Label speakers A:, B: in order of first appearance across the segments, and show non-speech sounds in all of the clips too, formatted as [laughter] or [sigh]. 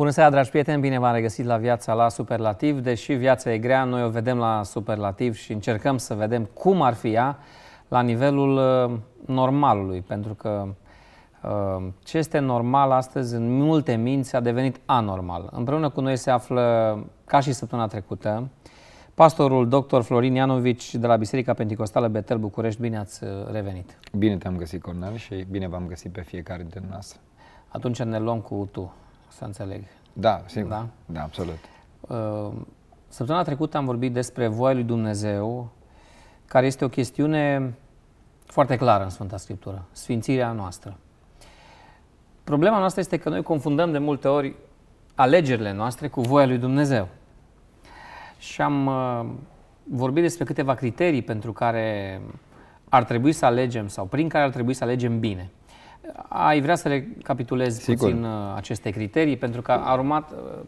A: Bună seara, dragi prieteni! Bine v-am regăsit la Viața la Superlativ. Deși viața e grea, noi o vedem la Superlativ și încercăm să vedem cum ar fi ea la nivelul uh, normalului, pentru că uh, ce este normal astăzi în multe minți a devenit anormal. Împreună cu noi se află, ca și săptămâna trecută, pastorul dr. Florin Ianovici de la Biserica Pentecostală Betel București. Bine ați uh, revenit!
B: Bine te-am găsit, Cornel, și bine v-am găsit pe fiecare dintre noastre. Atunci ne luăm cu tu să înțeleg. Da, sigur. Da, da absolut.
A: Uh, săptămâna trecută am vorbit despre voia lui Dumnezeu, care este o chestiune foarte clară în Sfânta Scriptură, sfințirea noastră. Problema noastră este că noi confundăm de multe ori alegerile noastre cu voia lui Dumnezeu. Și am uh, vorbit despre câteva criterii pentru care ar trebui să alegem sau prin care ar trebui să alegem bine. Ai vrea să recapitulezi Sigur. puțin uh, aceste criterii, pentru că a urmat uh,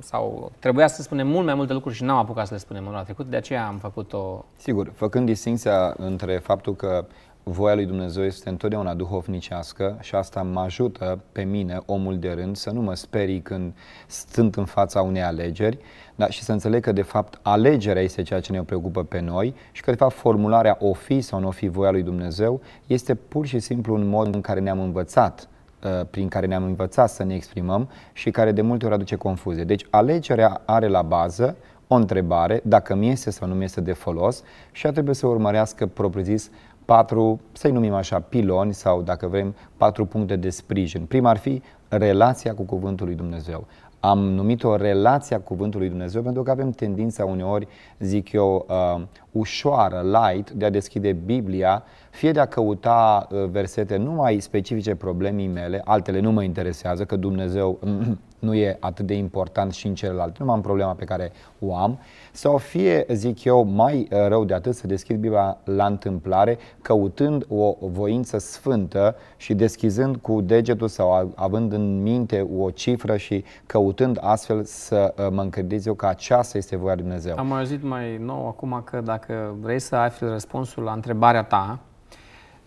A: sau trebuia să spunem mult mai multe lucruri și n-am apucat să le spunem în trecut, de aceea am făcut o...
B: Sigur, făcând distinția între faptul că voia lui Dumnezeu este întotdeauna duhovnicească și asta mă ajută pe mine, omul de rând, să nu mă sperii când sunt în fața unei alegeri da, și să înțeleg că, de fapt, alegerea este ceea ce ne preocupă pe noi și că, de fapt, formularea o fi sau nu o fi voia lui Dumnezeu este pur și simplu un mod în care ne-am învățat uh, prin care ne-am învățat să ne exprimăm și care de multe ori aduce confuzie. Deci alegerea are la bază o întrebare, dacă mi este sau nu mi este de folos și ea trebuie să urmărească propriu-zis patru, să-i numim așa, piloni sau, dacă vrem, patru puncte de sprijin. Prima ar fi relația cu Cuvântul lui Dumnezeu. Am numit-o relația cu Cuvântul lui Dumnezeu pentru că avem tendința uneori, zic eu, uh, ușoară, light, de a deschide Biblia, fie de a căuta uh, versete numai specifice problemii mele, altele nu mă interesează, că Dumnezeu [clears throat] nu e atât de important și în celălalt, nu am problema pe care o am, sau fie, zic eu, mai uh, rău de atât să deschid Biblia la întâmplare, căutând o voință sfântă și deschizând cu degetul sau având în minte o cifră și căutând astfel să uh, mă încredez eu că aceasta este voia Dumnezeu.
A: Am auzit mai nou acum că dacă vrei să afli răspunsul la întrebarea ta,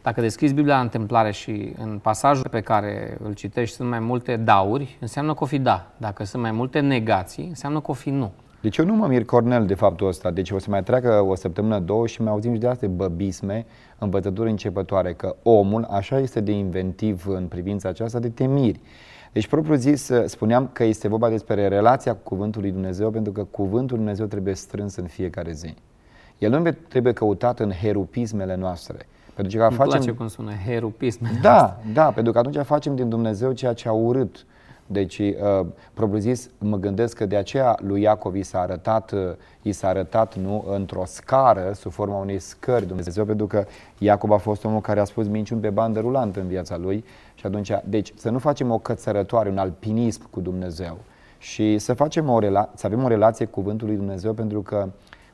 A: dacă deschizi Biblia la întâmplare și în pasajul pe care îl citești sunt mai multe dauri, înseamnă că o fi da. Dacă sunt mai multe negații, înseamnă că o fi nu.
B: Deci eu nu mă mir Cornel de faptul ăsta. Deci o să mai treacă o săptămână, două și mai auzim și de astea băbisme, învățături începătoare, că omul așa este de inventiv în privința aceasta de temiri. Deci, propriu zis, spuneam că este vorba despre relația cu Cuvântul lui Dumnezeu, pentru că Cuvântul lui Dumnezeu trebuie strâns în fiecare zi. El nu trebuie căutat în herupismele noastre. Pentru că deci Îmi facem... place cum
A: sună herupism. Da,
B: da, pentru că atunci facem din Dumnezeu ceea ce a urât. Deci, uh, propriu zis, mă gândesc că de aceea lui Iacov i s-a arătat, uh, i s-a arătat nu, într-o scară, sub forma unei scări Dumnezeu, pentru că Iacov a fost omul care a spus minciuni pe bandă rulantă în viața lui și atunci, deci, să nu facem o cățărătoare, un alpinism cu Dumnezeu și să, facem o rela- să avem o relație cu Cuvântul lui Dumnezeu, pentru că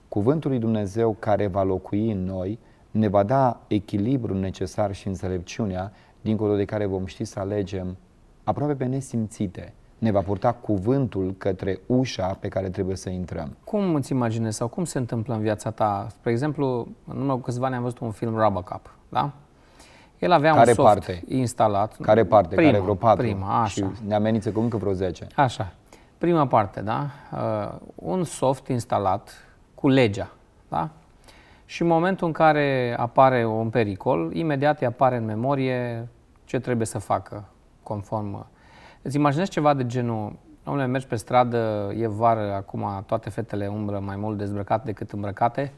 B: Cuvântul lui Dumnezeu care va locui în noi, ne va da echilibrul necesar și înțelepciunea, dincolo de care vom ști să alegem aproape pe nesimțite. Ne va purta cuvântul către ușa pe care trebuie să intrăm.
A: Cum îți imaginezi sau cum se întâmplă în viața ta? Spre exemplu, în urmă câțiva ani am văzut un film Robocop, da?
B: El avea care un soft parte? instalat. Care parte? Prima, care vreo patru? Prima, așa. Și ne amenință cu încă vreo 10.
A: Așa. Prima parte, da? Uh, un soft instalat cu legea, da? Și în momentul în care apare un pericol, imediat îi apare în memorie ce trebuie să facă conform. Uh, Îți imaginezi ceva de genul, Domnule, mergi pe stradă, e vară, acum toate fetele umbră mai mult dezbrăcate decât îmbrăcate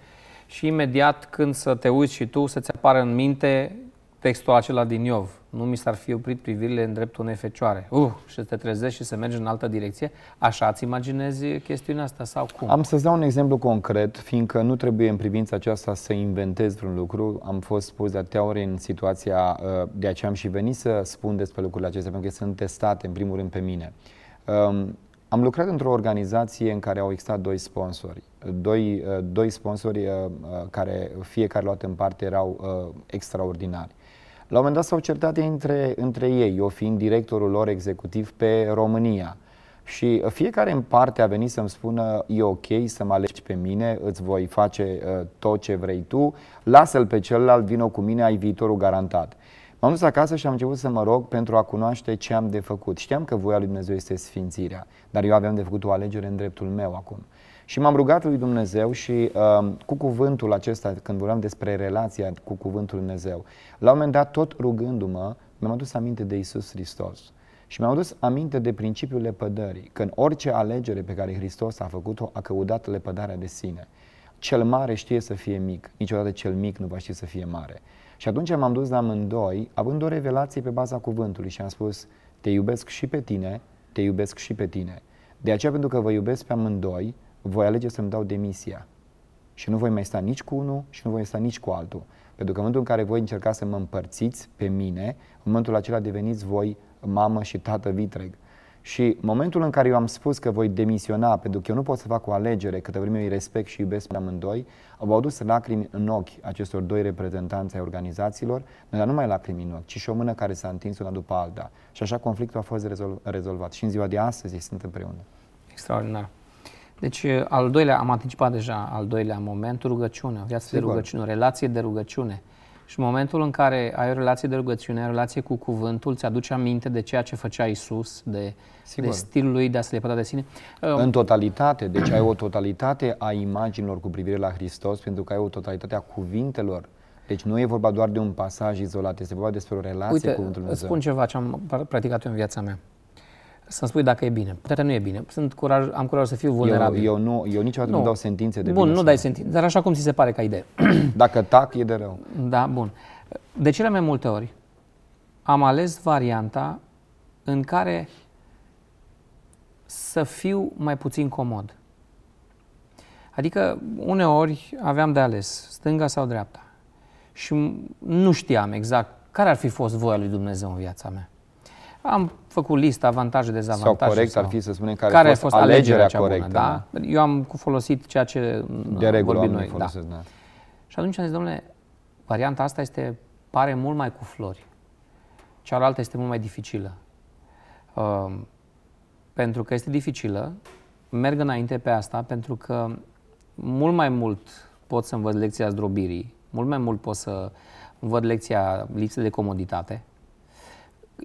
A: și imediat când să te uiți și tu, să-ți apară în minte textul acela din Iov. Nu mi s-ar fi oprit privirile în dreptul unei fecioare. Uh, și te trezești și se mergi în altă direcție. Așa îți imaginezi chestiunea asta sau cum? Am
B: să-ți dau un exemplu concret, fiindcă nu trebuie în privința aceasta să inventez vreun lucru. Am fost pus de atâtea ori în situația, uh, de aceea am și venit să spun despre lucrurile acestea, pentru că sunt testate, în primul rând, pe mine. Um, am lucrat într-o organizație în care au existat doi sponsori. Doi, uh, doi sponsori uh, care fiecare luat în parte erau extraordinari. La un moment dat s-au certat între, între ei, eu fiind directorul lor executiv pe România. Și fiecare în parte a venit să-mi spună, e ok să mă alegi pe mine, îți voi face uh, tot ce vrei tu, lasă-l pe celălalt, vino cu mine, ai viitorul garantat. M-am dus acasă și am început să mă rog pentru a cunoaște ce am de făcut. Știam că voia lui Dumnezeu este sfințirea, dar eu aveam de făcut o alegere în dreptul meu acum. Și m-am rugat lui Dumnezeu și uh, cu cuvântul acesta, când vorbeam despre relația cu cuvântul lui Dumnezeu, la un moment dat, tot rugându-mă, mi-am adus aminte de Isus Hristos. Și mi-am adus aminte de principiul lepădării, că în orice alegere pe care Hristos a făcut-o, a căutat lepădarea de sine. Cel mare știe să fie mic, niciodată cel mic nu va ști să fie mare. Și atunci m-am dus la amândoi, având o revelație pe baza cuvântului și am spus, te iubesc și pe tine, te iubesc și pe tine. De aceea, pentru că vă iubesc pe amândoi, voi alege să-mi dau demisia și nu voi mai sta nici cu unul și nu voi sta nici cu altul. Pentru că în momentul în care voi încerca să mă împărțiți pe mine, în momentul acela deveniți voi mamă și tată vitreg. Și momentul în care eu am spus că voi demisiona, pentru că eu nu pot să fac o alegere câtă vreme eu îi respect și iubesc pe amândoi, au adus lacrimi în ochi acestor doi reprezentanți ai organizațiilor, dar nu mai lacrimi în ochi, ci și o mână care s-a întins una după alta. Și așa conflictul a fost rezolvat. Și în ziua de astăzi sunt împreună.
A: Extraordinar. Deci, al doilea, am anticipat deja al doilea moment, rugăciunea, viața Sigur. de rugăciune, relație de rugăciune. Și în momentul în care ai o relație de rugăciune, ai o relație cu cuvântul, ți aduce aminte de ceea ce făcea Isus, de, de stilul
B: lui de a se lepăda de sine. Uh, în totalitate, deci ai o totalitate a imaginilor cu privire la Hristos, pentru că ai o totalitate a cuvintelor. Deci nu e vorba doar de un pasaj izolat, este vorba despre o relație Uite, cu Cuvântul Dumnezeu. spun
A: ceva ce am practicat eu în viața mea să-mi spui dacă e bine. Poate nu e bine. Sunt curaj, am curaj să fiu vulnerabil. Eu,
B: eu, nu, eu niciodată nu, nu dau sentințe de Bun, bine nu dai
A: sentințe, dar așa cum ți se pare ca idee.
B: [clears throat] dacă tac, e de rău.
A: Da, bun. De cele mai multe ori am ales varianta în care să fiu mai puțin comod. Adică uneori aveam de ales stânga sau dreapta și nu știam exact care ar fi fost voia lui Dumnezeu în viața mea. Am făcut lista avantaje, dezavantaje. Sau corect sau... ar fi să spunem care, care a fost, a fost alegerea, alegerea corectă. Bună, da? da. Eu am folosit ceea ce de regulă vorbim noi. Da. Folosesc, da. da. Și atunci am zis, domnule, varianta asta este, pare mult mai cu flori. Cealaltă este mult mai dificilă. Uh, pentru că este dificilă, merg înainte pe asta, pentru că mult mai mult pot să învăț lecția zdrobirii, mult mai mult pot să învăț lecția lipsă de comoditate,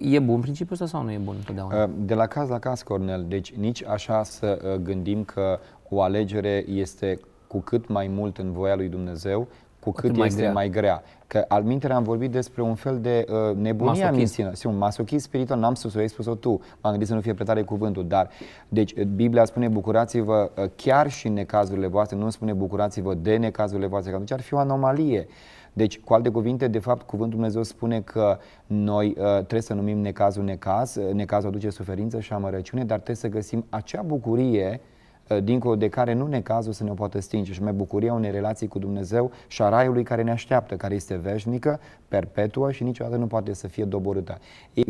A: E bun principiul ăsta sau nu e bun întotdeauna?
B: Uh, de la caz la caz, Cornel. Deci nici așa să uh, gândim că o alegere este cu cât mai mult în voia lui Dumnezeu, cu cât, cât mai este grea. mai grea. Că al mintele am vorbit despre un fel de uh, nebunie a mințină. un masochist spiritual, n-am spus-o, ai spus-o tu. M-am gândit să nu fie pretare cuvântul, dar... Deci uh, Biblia spune bucurați-vă uh, chiar și în necazurile voastre, nu spune bucurați-vă de necazurile voastre, că atunci deci ar fi o anomalie. Uh, deci, cu alte cuvinte, de fapt, Cuvântul Dumnezeu spune că noi uh, trebuie să numim necazul necaz, uh, necazul aduce suferință și amărăciune, dar trebuie să găsim acea bucurie uh, dincolo de care nu ne cazul să ne o poată stinge și mai bucuria unei relații cu Dumnezeu și a raiului care ne așteaptă, care este veșnică, perpetuă și niciodată nu poate să fie doborâtă.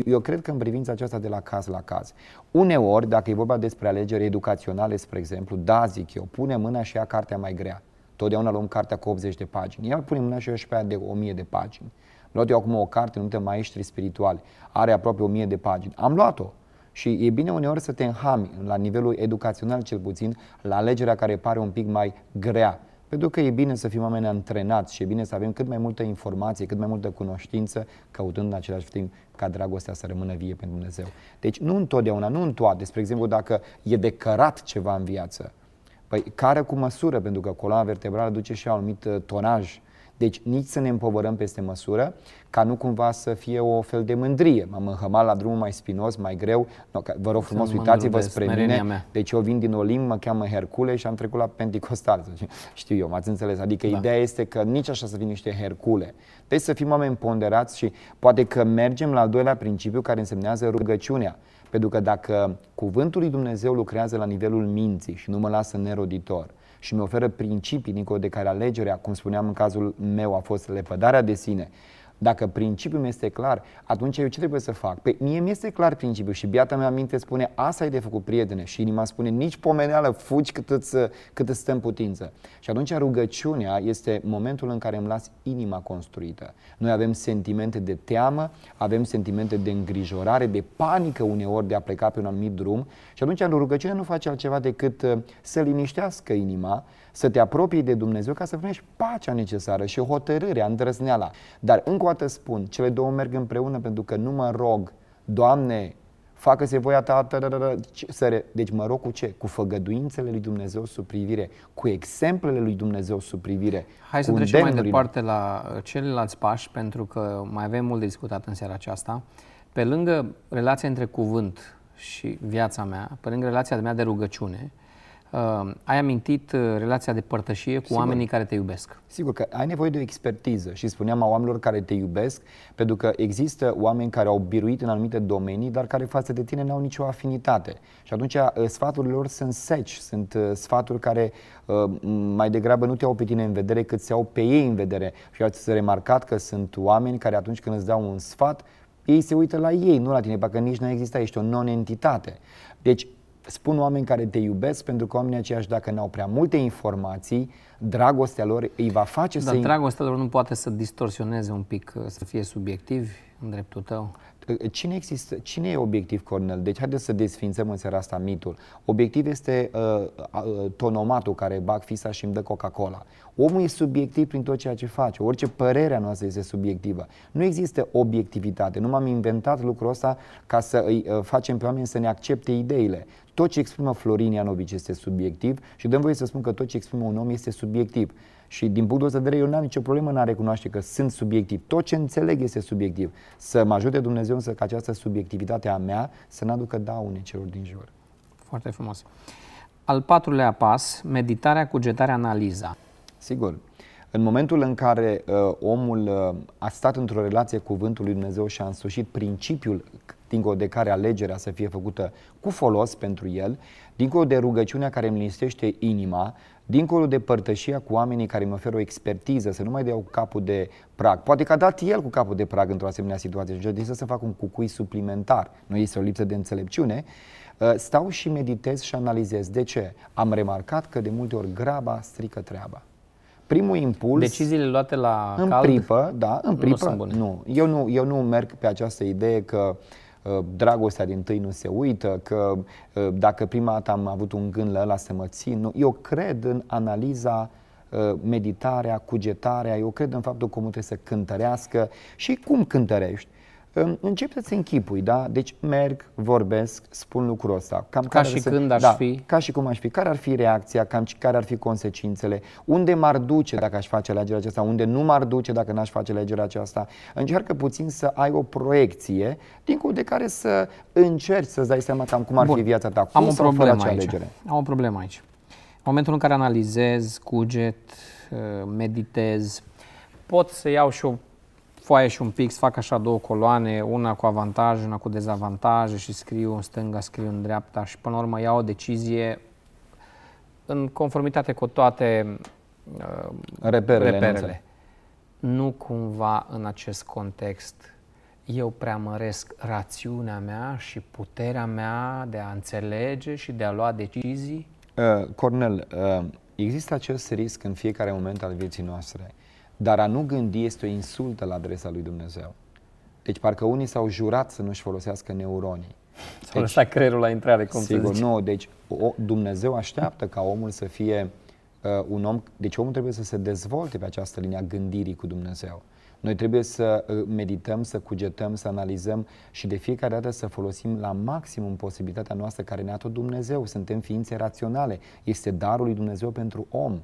B: Eu cred că în privința aceasta de la caz la caz. Uneori, dacă e vorba despre alegeri educaționale, spre exemplu, da, zic eu, pune mâna și ia cartea mai grea. Totdeauna luăm cartea cu 80 de pagini. Ia punem una și eu și pe aia de 1000 de pagini. Am luat eu acum o carte numită Maestrii Spirituali. Are aproape 1000 de pagini. Am luat-o. Și e bine uneori să te înhami, la nivelul educațional cel puțin, la alegerea care pare un pic mai grea. Pentru că e bine să fim oameni antrenați și e bine să avem cât mai multă informație, cât mai multă cunoștință, căutând în același timp ca dragostea să rămână vie pentru Dumnezeu. Deci nu întotdeauna, nu în toate. Spre exemplu, dacă e de ceva în viață, Păi care cu măsură, pentru că coloana vertebrală duce și un anumit uh, tonaj. Deci nici să ne împovărăm peste măsură, ca nu cumva să fie o fel de mândrie. M-am înhămat la drumul mai spinos, mai greu. No, vă rog frumos, uitați-vă spre mine. Mea. Deci eu vin din Olim, mă cheamă Hercule și am trecut la Pentecostal. Știu eu, m-ați înțeles. Adică da. ideea este că nici așa să fim niște Hercule. Deci să fim oameni ponderați și poate că mergem la al doilea principiu care însemnează rugăciunea. Pentru că dacă cuvântul lui Dumnezeu lucrează la nivelul minții și nu mă lasă neroditor și mi oferă principii, Nico, de care alegerea, cum spuneam în cazul meu, a fost lepădarea de sine, dacă principiul mi este clar, atunci eu ce trebuie să fac? Pe păi, mie mi este clar principiul și biata mea minte spune asta ai de făcut prietene și inima spune nici pomeneală, fugi cât îți, cât îți stă în putință. Și atunci rugăciunea este momentul în care îmi las inima construită. Noi avem sentimente de teamă, avem sentimente de îngrijorare, de panică uneori de a pleca pe un anumit drum și atunci rugăciunea nu face altceva decât uh, să liniștească inima, să te apropii de Dumnezeu ca să primești pacea necesară și hotărârea, îndrăzneala. Dar încă o dată spun, cele două merg împreună pentru că nu mă rog, Doamne, facă-se voia ta, săre. Deci mă rog cu ce? Cu făgăduințele lui Dumnezeu sub privire, cu exemplele lui Dumnezeu sub privire. Hai să trecem mai departe
A: la uh, celelalți pași, pentru că mai avem mult de discutat în seara aceasta. Pe lângă relația între cuvânt și viața mea, pe lângă relația mea de rugăciune, Uh, ai amintit uh, relația de părtășie cu Sigur. oamenii
B: care te iubesc. Sigur că ai nevoie de o expertiză și spuneam a oamenilor care te iubesc, pentru că există oameni care au biruit în anumite domenii, dar care față de tine n-au nicio afinitate. Și atunci uh, sfaturile lor sunt seci, sunt uh, sfaturi care uh, mai degrabă nu te au pe tine în vedere, cât se au pe ei în vedere. Și ați remarcat că sunt oameni care atunci când îți dau un sfat, ei se uită la ei, nu la tine, pentru că nici nu există, ești o non-entitate. Deci spun oameni care te iubesc, pentru că oamenii aceiași dacă n-au prea multe informații, dragostea lor îi va face Dar să... Dar dragostea lor nu poate să distorsioneze un pic, să fie subiectiv în dreptul tău? Cine, există, cine e obiectiv, Cornel? Deci haideți să desfințăm în seara asta mitul. Obiectiv este uh, uh, tonomatul care bag fisa și îmi dă Coca-Cola. Omul e subiectiv prin tot ceea ce face. Orice părerea noastră este subiectivă. Nu există obiectivitate. Nu m-am inventat lucrul ăsta ca să îi uh, facem pe oameni să ne accepte ideile. Tot ce exprimă Florin Ianovici este subiectiv și dăm voie să spun că tot ce exprimă un om este subiectiv. Și din punctul ăsta de vedere, eu n-am nicio problemă în a recunoaște că sunt subiectiv. Tot ce înțeleg este subiectiv. Să mă ajute Dumnezeu însă ca această subiectivitate a mea să nu aducă daune celor din jur.
A: Foarte frumos. Al patrulea pas, meditarea, cugetarea, analiza.
B: Sigur. În momentul în care uh, omul uh, a stat într-o relație cu Cuvântul lui Dumnezeu și a însușit principiul dincolo de care alegerea să fie făcută cu folos pentru el, dincolo de rugăciunea care îmi inima, dincolo de părtășia cu oamenii care îmi oferă o expertiză, să nu mai dau capul de prag. Poate că a dat el cu capul de prag într-o asemenea situație și deci să fac un cucui suplimentar. Nu este o lipsă de înțelepciune. Uh, stau și meditez și analizez. De ce? Am remarcat că de multe ori graba strică treaba primul impuls... Deciziile
A: luate la în cald pripă,
B: da, în pripă, nu, sunt bune. nu. Eu nu. Eu nu merg pe această idee că Uh, dragostea din tâi nu se uită, că uh, dacă prima dată am avut un gând la ăla să mă țin. Nu. Eu cred în analiza uh, meditarea, cugetarea, eu cred în faptul că trebuie să cântărească și cum cântărești încep să-ți închipui, da? Deci merg, vorbesc, spun lucrul ăsta. Cam ca și să, când ar da, fi. Ca și cum aș fi. Care ar fi reacția, cam care ar fi consecințele, unde m-ar duce dacă aș face alegerea aceasta, unde nu m-ar duce dacă n-aș face alegerea aceasta. Încearcă puțin să ai o proiecție, din cu de care să încerci să-ți dai seama cam cum ar Bun. fi viața ta. Cum Am o problemă aici. Alegere.
A: Am o problemă aici. În momentul în care analizez, cuget, uh, meditez, pot să iau și o foaie și un pix, fac așa două coloane, una cu avantaje, una cu dezavantaje și scriu în stânga, scriu în dreapta și până la urmă iau o decizie în conformitate cu toate uh,
B: reperele. reperele.
A: Nu cumva în acest context eu preamăresc rațiunea mea și puterea mea de a înțelege
B: și de a lua decizii? Uh, Cornel, uh, există acest risc în fiecare moment al vieții noastre dar a nu gândi este o insultă la adresa lui Dumnezeu. Deci parcă unii s-au jurat să nu-și folosească neuronii. S-au deci, lăsat creierul la intrare, cum sigur, nu, deci o, Dumnezeu așteaptă ca omul să fie uh, un om, deci omul trebuie să se dezvolte pe această linie a gândirii cu Dumnezeu. Noi trebuie să uh, medităm, să cugetăm, să analizăm și de fiecare dată să folosim la maximum posibilitatea noastră care ne-a tot Dumnezeu. Suntem ființe raționale. Este darul lui Dumnezeu pentru om.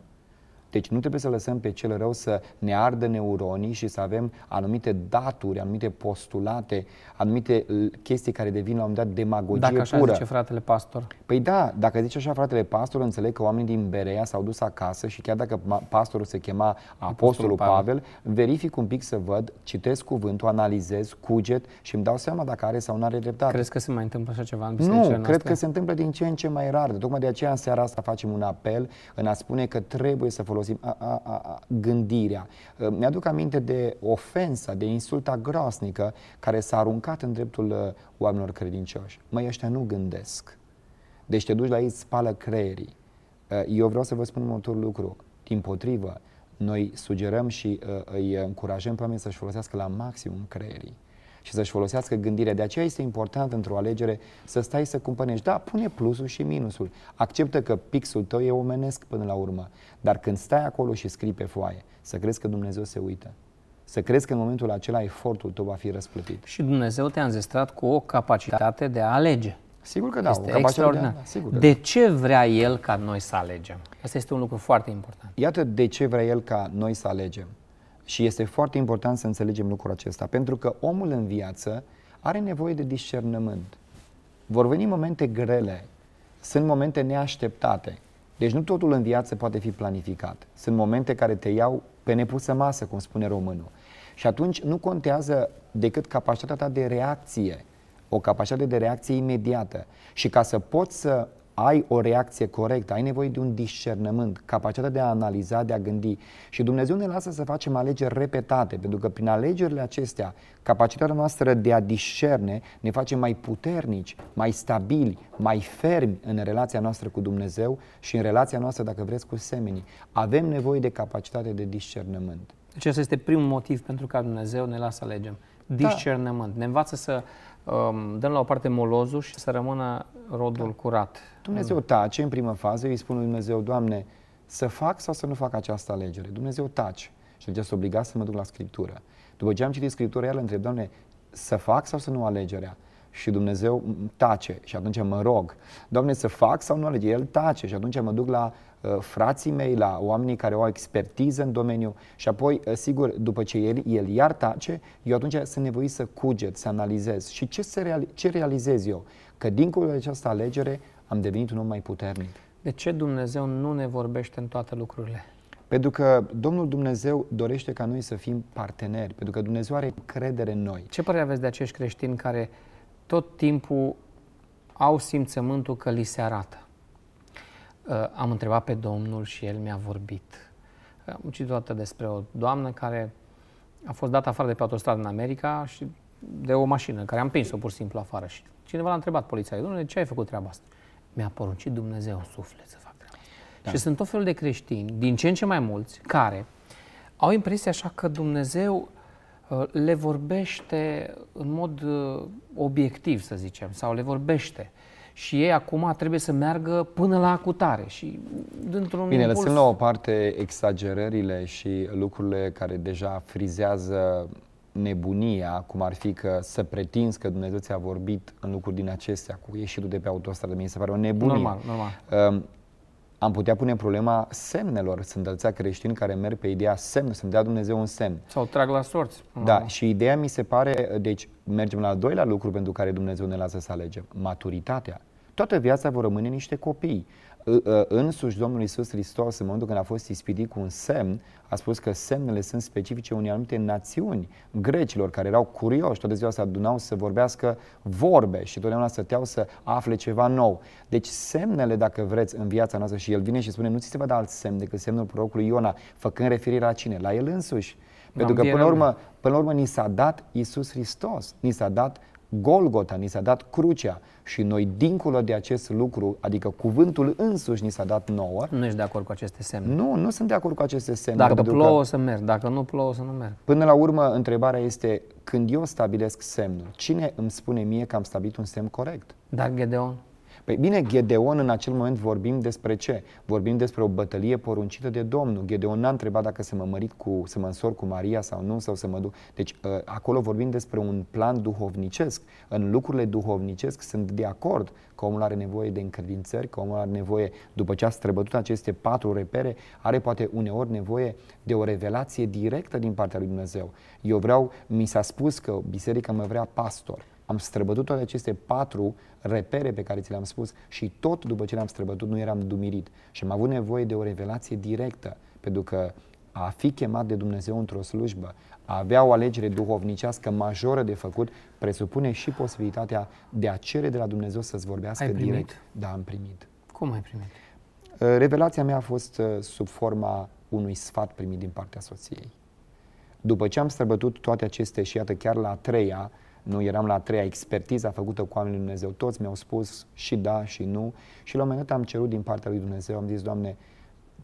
B: Deci nu trebuie să lăsăm pe cel rău să ne ardă neuronii și să avem anumite daturi, anumite postulate, anumite chestii care devin la un moment dat demagogie Dacă așa pură. zice
A: fratele pastor.
B: Păi da, dacă zice așa fratele pastor, înțeleg că oamenii din Berea s-au dus acasă și chiar dacă pastorul se chema Apostolul, Apostolul Pavel, Pavel, verific un pic să văd, citesc cuvântul, analizez, cuget și îmi dau seama dacă are sau nu are dreptate. Crezi
A: că se mai întâmplă așa ceva în bisericile Nu, noastră? cred că se
B: întâmplă din ce în ce mai rar. Tocmai de aceea în seara asta facem un apel în a spune că trebuie să folosim auzim, a, a, a, gândirea. Uh, mi-aduc aminte de ofensa, de insulta groasnică care s-a aruncat în dreptul uh, oamenilor credincioși. Măi, ăștia nu gândesc. Deci te duci la ei, spală creierii. Uh, eu vreau să vă spun următorul lucru. Din potrivă, noi sugerăm și îi încurajăm pe oameni să-și folosească la maximum creierii și să-și folosească gândirea. De aceea este important într-o alegere să stai să cumpănești. Da, pune plusul și minusul. Acceptă că pixul tău e omenesc până la urmă. Dar când stai acolo și scrii pe foaie, să crezi că Dumnezeu se uită să crezi că în momentul acela efortul tău va fi răsplătit.
A: Și Dumnezeu te-a înzestrat cu o capacitate da. de a alege. Sigur că da, este o extraordinar. De, a, da, sigur că de da. ce vrea El ca noi să alegem? Asta este un lucru foarte
B: important. Iată de ce vrea El ca noi să alegem. Și este foarte important să înțelegem lucrul acesta, pentru că omul în viață are nevoie de discernământ. Vor veni momente grele, sunt momente neașteptate. Deci nu totul în viață poate fi planificat. Sunt momente care te iau pe nepusă masă, cum spune românul. Și atunci nu contează decât capacitatea ta de reacție, o capacitate de reacție imediată. Și ca să poți să ai o reacție corectă, ai nevoie de un discernământ, capacitatea de a analiza, de a gândi. Și Dumnezeu ne lasă să facem alegeri repetate, pentru că prin alegerile acestea, capacitatea noastră de a discerne ne face mai puternici, mai stabili, mai fermi în relația noastră cu Dumnezeu și în relația noastră, dacă vreți, cu semenii. Avem nevoie de capacitate de discernământ.
A: Deci este primul motiv pentru care Dumnezeu ne lasă să alegem. Da.
B: Discernământ. Da. Ne învață să Um, dăm la o parte molozul și să rămână rodul da. curat. Dumnezeu tace în prima fază, îi spun lui Dumnezeu, Doamne, să fac sau să nu fac această alegere? Dumnezeu tace. Și atunci sunt obligat să mă duc la Scriptură. După ce am citit Scriptura, el întreb, Doamne, să fac sau să nu alegerea? și Dumnezeu tace și atunci mă rog. Doamne, să fac sau nu alege? El tace și atunci mă duc la Uh, frații mei, la oamenii care au expertiză în domeniu și apoi, uh, sigur, după ce el, el iar tace, eu atunci sunt nevoit să cuget, să analizez. Și ce, se reali- ce realizez eu? Că dincolo de această alegere am devenit un om mai puternic.
A: De ce Dumnezeu nu ne vorbește în toate lucrurile?
B: Pentru că Domnul Dumnezeu dorește ca noi să fim parteneri, pentru că Dumnezeu are credere în noi. Ce părere aveți de acești creștini care tot timpul au simțământul că li se
A: arată? Uh, am întrebat pe Domnul și El mi-a vorbit. Uh, am citit odată despre o doamnă care a fost dată afară de pe autostradă în America și de o mașină care am prins-o pur și simplu afară și cineva l-a întrebat poliția, domnule, ce ai făcut treaba asta? Mi-a poruncit Dumnezeu în suflet să fac treaba Da. Și sunt tot felul de creștini, din ce în ce mai mulți, care au impresia așa că Dumnezeu uh, le vorbește în mod obiectiv, să zicem, sau le vorbește uh, și ei acum trebuie să meargă până la acutare și dintr-un Bine, impuls... lăsând la o
B: parte exagerările și lucrurile care deja frizează nebunia, cum ar fi că să pretinzi că Dumnezeu ți-a vorbit în lucruri din acestea, cu ieșitul de pe autostradă, mi se pare o nebunie. Normal, normal am putea pune problema semnelor. Sunt alții creștini care merg pe ideea semn, să-mi dea Dumnezeu un semn. Sau trag la sorți. Da, mm. și ideea mi se pare, deci mergem la al doilea lucru pentru care Dumnezeu ne lasă să alegem, maturitatea. Toată viața vor rămâne niște copii însuși Domnul Isus Hristos, în momentul când a fost ispitit cu un semn, a spus că semnele sunt specifice unei anumite națiuni, grecilor, care erau curioși, toată ziua se adunau să vorbească vorbe și totdeauna stăteau să afle ceva nou. Deci semnele, dacă vreți, în viața noastră și el vine și spune, nu ți se va da alt semn decât semnul prorocului Iona, făcând referire la cine? La el însuși. Pentru că până la urmă, până la urmă ni s-a dat Isus Hristos, ni s-a dat Golgota, ni s-a dat crucea și noi, dincolo de acest lucru, adică cuvântul însuși ni s-a dat nouă. Nu
A: ești de acord cu aceste
B: semne. Nu, nu sunt de acord cu aceste semne. Dacă plouă, că...
A: să merg. Dacă nu plouă, să nu merg.
B: Până la urmă, întrebarea este, când eu stabilesc semnul, cine îmi spune mie că am stabilit un semn corect? Dar, Gedeon, Păi bine, Gedeon în acel moment vorbim despre ce? Vorbim despre o bătălie poruncită de Domnul. Gedeon n-a întrebat dacă să mă mărit cu, să mă însor cu Maria sau nu, sau să mă duc. Deci ă, acolo vorbim despre un plan duhovnicesc. În lucrurile duhovnicesc sunt de acord că omul are nevoie de încredințări, că omul are nevoie, după ce a străbătut aceste patru repere, are poate uneori nevoie de o revelație directă din partea lui Dumnezeu. Eu vreau, mi s-a spus că biserica mă vrea pastor. Am străbătut toate aceste patru repere pe care ți le-am spus și tot după ce le-am străbătut nu eram dumirit și am avut nevoie de o revelație directă, pentru că a fi chemat de Dumnezeu într-o slujbă, a avea o alegere duhovnicească majoră de făcut, presupune și posibilitatea de a cere de la Dumnezeu să-ți vorbească ai primit? direct. Da, am primit. Cum ai primit? Uh, revelația mea a fost uh, sub forma unui sfat primit din partea soției. După ce am străbătut toate acestea și iată chiar la a treia, nu eram la a treia expertiză făcută cu oamenii lui Dumnezeu. Toți mi-au spus și da și nu. Și la un moment dat am cerut din partea lui Dumnezeu, am zis, Doamne,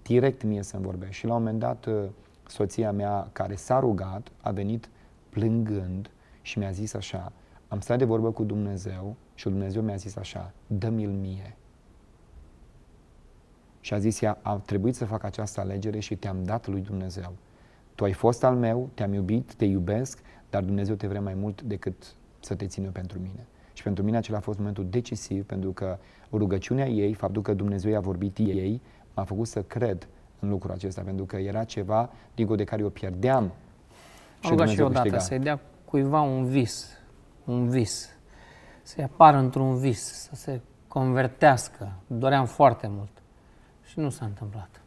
B: direct mie să-mi vorbești. Și la un moment dat uh, soția mea care s-a rugat a venit plângând și mi-a zis așa, am stat de vorbă cu Dumnezeu și Dumnezeu mi-a zis așa, dă-mi-l mie. Și a zis ea, a trebuit să fac această alegere și te-am dat lui Dumnezeu. Tu ai fost al meu, te-am iubit, te iubesc dar Dumnezeu te vrea mai mult decât să te țină pentru mine. Și pentru mine acela a fost momentul decisiv, pentru că rugăciunea ei, faptul că Dumnezeu i-a vorbit ei, m-a făcut să cred în lucrul acesta, pentru că era ceva dincolo de care eu pierdeam. Și Am rugat și eu odată să-i
A: dea cuiva un vis, un vis, să-i apară într-un vis, să se convertească. Doream foarte mult și nu s-a întâmplat.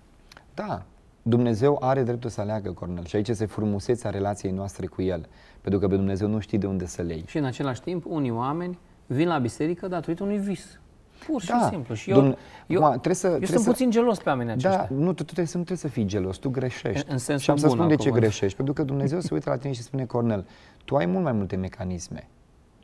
B: Da, Dumnezeu are dreptul să aleagă, Cornel, și aici se frumusețea relației noastre cu El, pentru că pe Dumnezeu nu știi de unde să lei.
A: Și în același timp, unii oameni vin la biserică datorită unui vis. Pur și da. simplu. Și eu, Domn...
B: eu, Ma, trebuie să, eu trebuie sunt să... puțin gelos pe oamenii da, aceștia. Da, nu, tu, tu trebuie, să, nu trebuie să fii gelos, tu greșești. În, în sensul și am să spun de ce greșești. Pentru că Dumnezeu se uită la tine și spune, Cornel, tu ai mult mai multe mecanisme.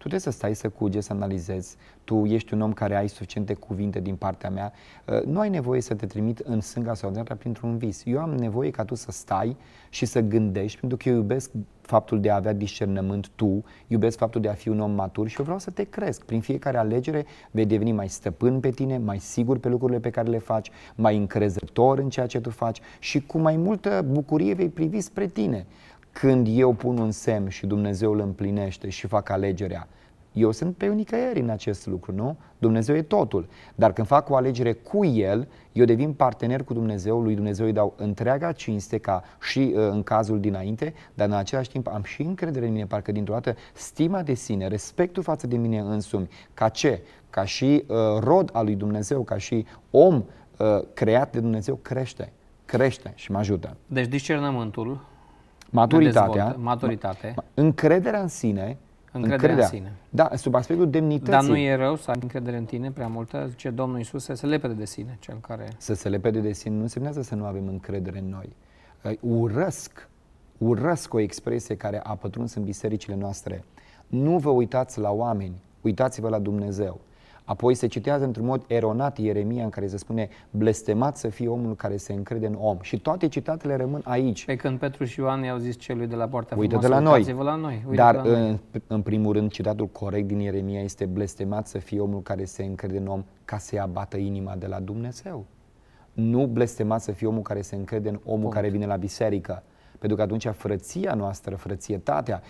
B: Tu trebuie să stai să cuge, să analizezi, tu ești un om care ai suficiente cuvinte din partea mea, uh, nu ai nevoie să te trimit în sânga sau în printr-un vis. Eu am nevoie ca tu să stai și să gândești, pentru că eu iubesc faptul de a avea discernământ tu, iubesc faptul de a fi un om matur și eu vreau să te cresc. Prin fiecare alegere vei deveni mai stăpân pe tine, mai sigur pe lucrurile pe care le faci, mai încrezător în ceea ce tu faci și cu mai multă bucurie vei privi spre tine. Când eu pun un semn și Dumnezeu îl împlinește și fac alegerea, eu sunt pe unicăieri în acest lucru, nu? Dumnezeu e totul. Dar când fac o alegere cu El, eu devin partener cu Dumnezeu, lui Dumnezeu îi dau întreaga cinste ca și uh, în cazul dinainte, dar în același timp am și încredere în mine, parcă dintr-o dată stima de sine, respectul față de mine însumi, ca ce? Ca și uh, rod al lui Dumnezeu, ca și om uh, creat de Dumnezeu crește, crește și mă ajută.
A: Deci discernământul Maturitatea. De Maturitate.
B: Ma, încrederea în sine. Încrederea, încrederea în sine. Da, sub aspectul demnității. Dar nu
A: e rău să ai încredere în tine prea multă, zice Domnul Iisus să se lepede de sine, cel care...
B: Să se lepede de sine nu înseamnă să nu avem încredere în noi. Ă, urăsc, urăsc o expresie care a pătruns în bisericile noastre. Nu vă uitați la oameni, uitați-vă la Dumnezeu. Apoi se citează într-un mod eronat Ieremia în care se spune blestemat să fie omul care se încrede în om. Și toate citatele rămân aici. Pe când Petru și Ioan i-au zis celui de la poarta Uite frumoasă, de la noi. la noi. Uite Dar la noi. În, în primul rând citatul corect din Ieremia este blestemat să fie omul care se încrede în om ca să-i abată inima de la Dumnezeu. Nu blestemat să fie omul care se încrede în omul Punct. care vine la biserică pentru că atunci frăția noastră, frățietatea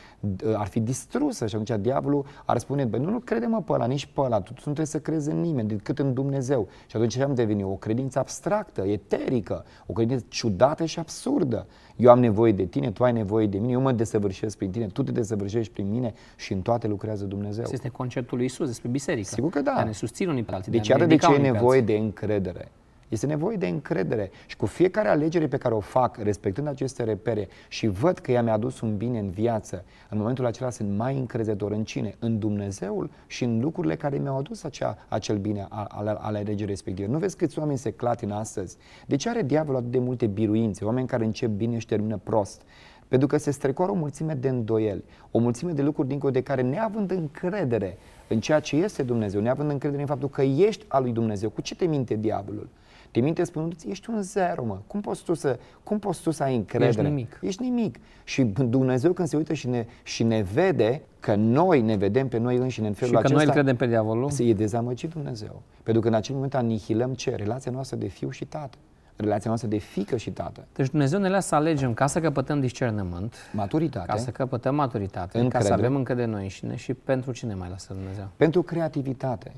B: ar fi distrusă și atunci diavolul ar spune, bă, nu, nu credem pe ăla, nici pe ăla, tu nu trebuie să crezi în nimeni decât în Dumnezeu. Și atunci ce am devenit? O credință abstractă, eterică, o credință ciudată și absurdă. Eu am nevoie de tine, tu ai nevoie de mine, eu mă desăvârșesc prin tine, tu te desăvârșești prin mine și în toate lucrează Dumnezeu. Este
A: conceptul lui Isus despre biserică. Sigur că da. ne susțin unii pe alții. Deci iată de ce e nevoie
B: de încredere. Este nevoie de încredere și cu fiecare alegere pe care o fac, respectând aceste repere și văd că ea mi-a adus un bine în viață, în momentul acela sunt mai încrezător în cine? În Dumnezeul și în lucrurile care mi-au adus acea, acel bine al, al, al alegerii respective. Nu vezi câți oameni se clatină astăzi? De ce are diavolul atât de multe biruințe? Oameni care încep bine și termină prost pentru că se strecoară o mulțime de îndoieli, o mulțime de lucruri dincolo de care, neavând încredere în ceea ce este Dumnezeu, neavând încredere în faptul că ești al lui Dumnezeu, cu ce te minte diavolul? minte spunându-ți, ești un zero, mă. Cum poți tu să, cum poți tu să ai încredere? Ești nimic. Ești nimic. Și Dumnezeu când se uită și ne, și ne vede că noi ne vedem pe noi înșine în felul și acesta. Și că noi credem pe diavolul. Se e dezamăgit Dumnezeu. Pentru că în acel moment anihilăm ce? Relația noastră de fiu și tată relația noastră de fică și tată.
A: Deci Dumnezeu ne lasă să alegem ca să căpătăm discernământ, maturitate, ca să căpătăm maturitate, încredere, ca să avem încă de noi înșine
B: și pentru cine mai lasă Dumnezeu? Pentru creativitate.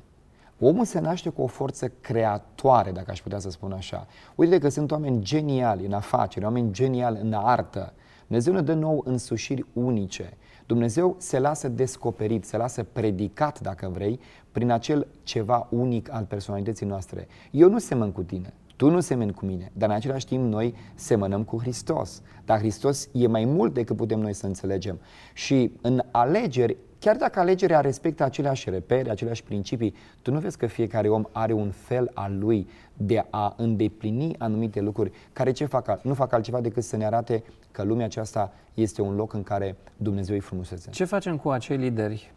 B: Omul se naște cu o forță creatoare, dacă aș putea să spun așa. Uite că sunt oameni geniali în afaceri, oameni geniali în artă. Dumnezeu ne dă nou însușiri unice. Dumnezeu se lasă descoperit, se lasă predicat, dacă vrei, prin acel ceva unic al personalității noastre. Eu nu semăn cu tine. Tu nu semeni cu mine, dar în același timp noi semănăm cu Hristos. Dar Hristos e mai mult decât putem noi să înțelegem. Și în alegeri, chiar dacă alegerea respectă aceleași repere, aceleași principii, tu nu vezi că fiecare om are un fel al lui de a îndeplini anumite lucruri care ce fac? Nu fac altceva decât să ne arate că lumea aceasta este un loc în care Dumnezeu îi frumusețe. Ce facem cu acei lideri,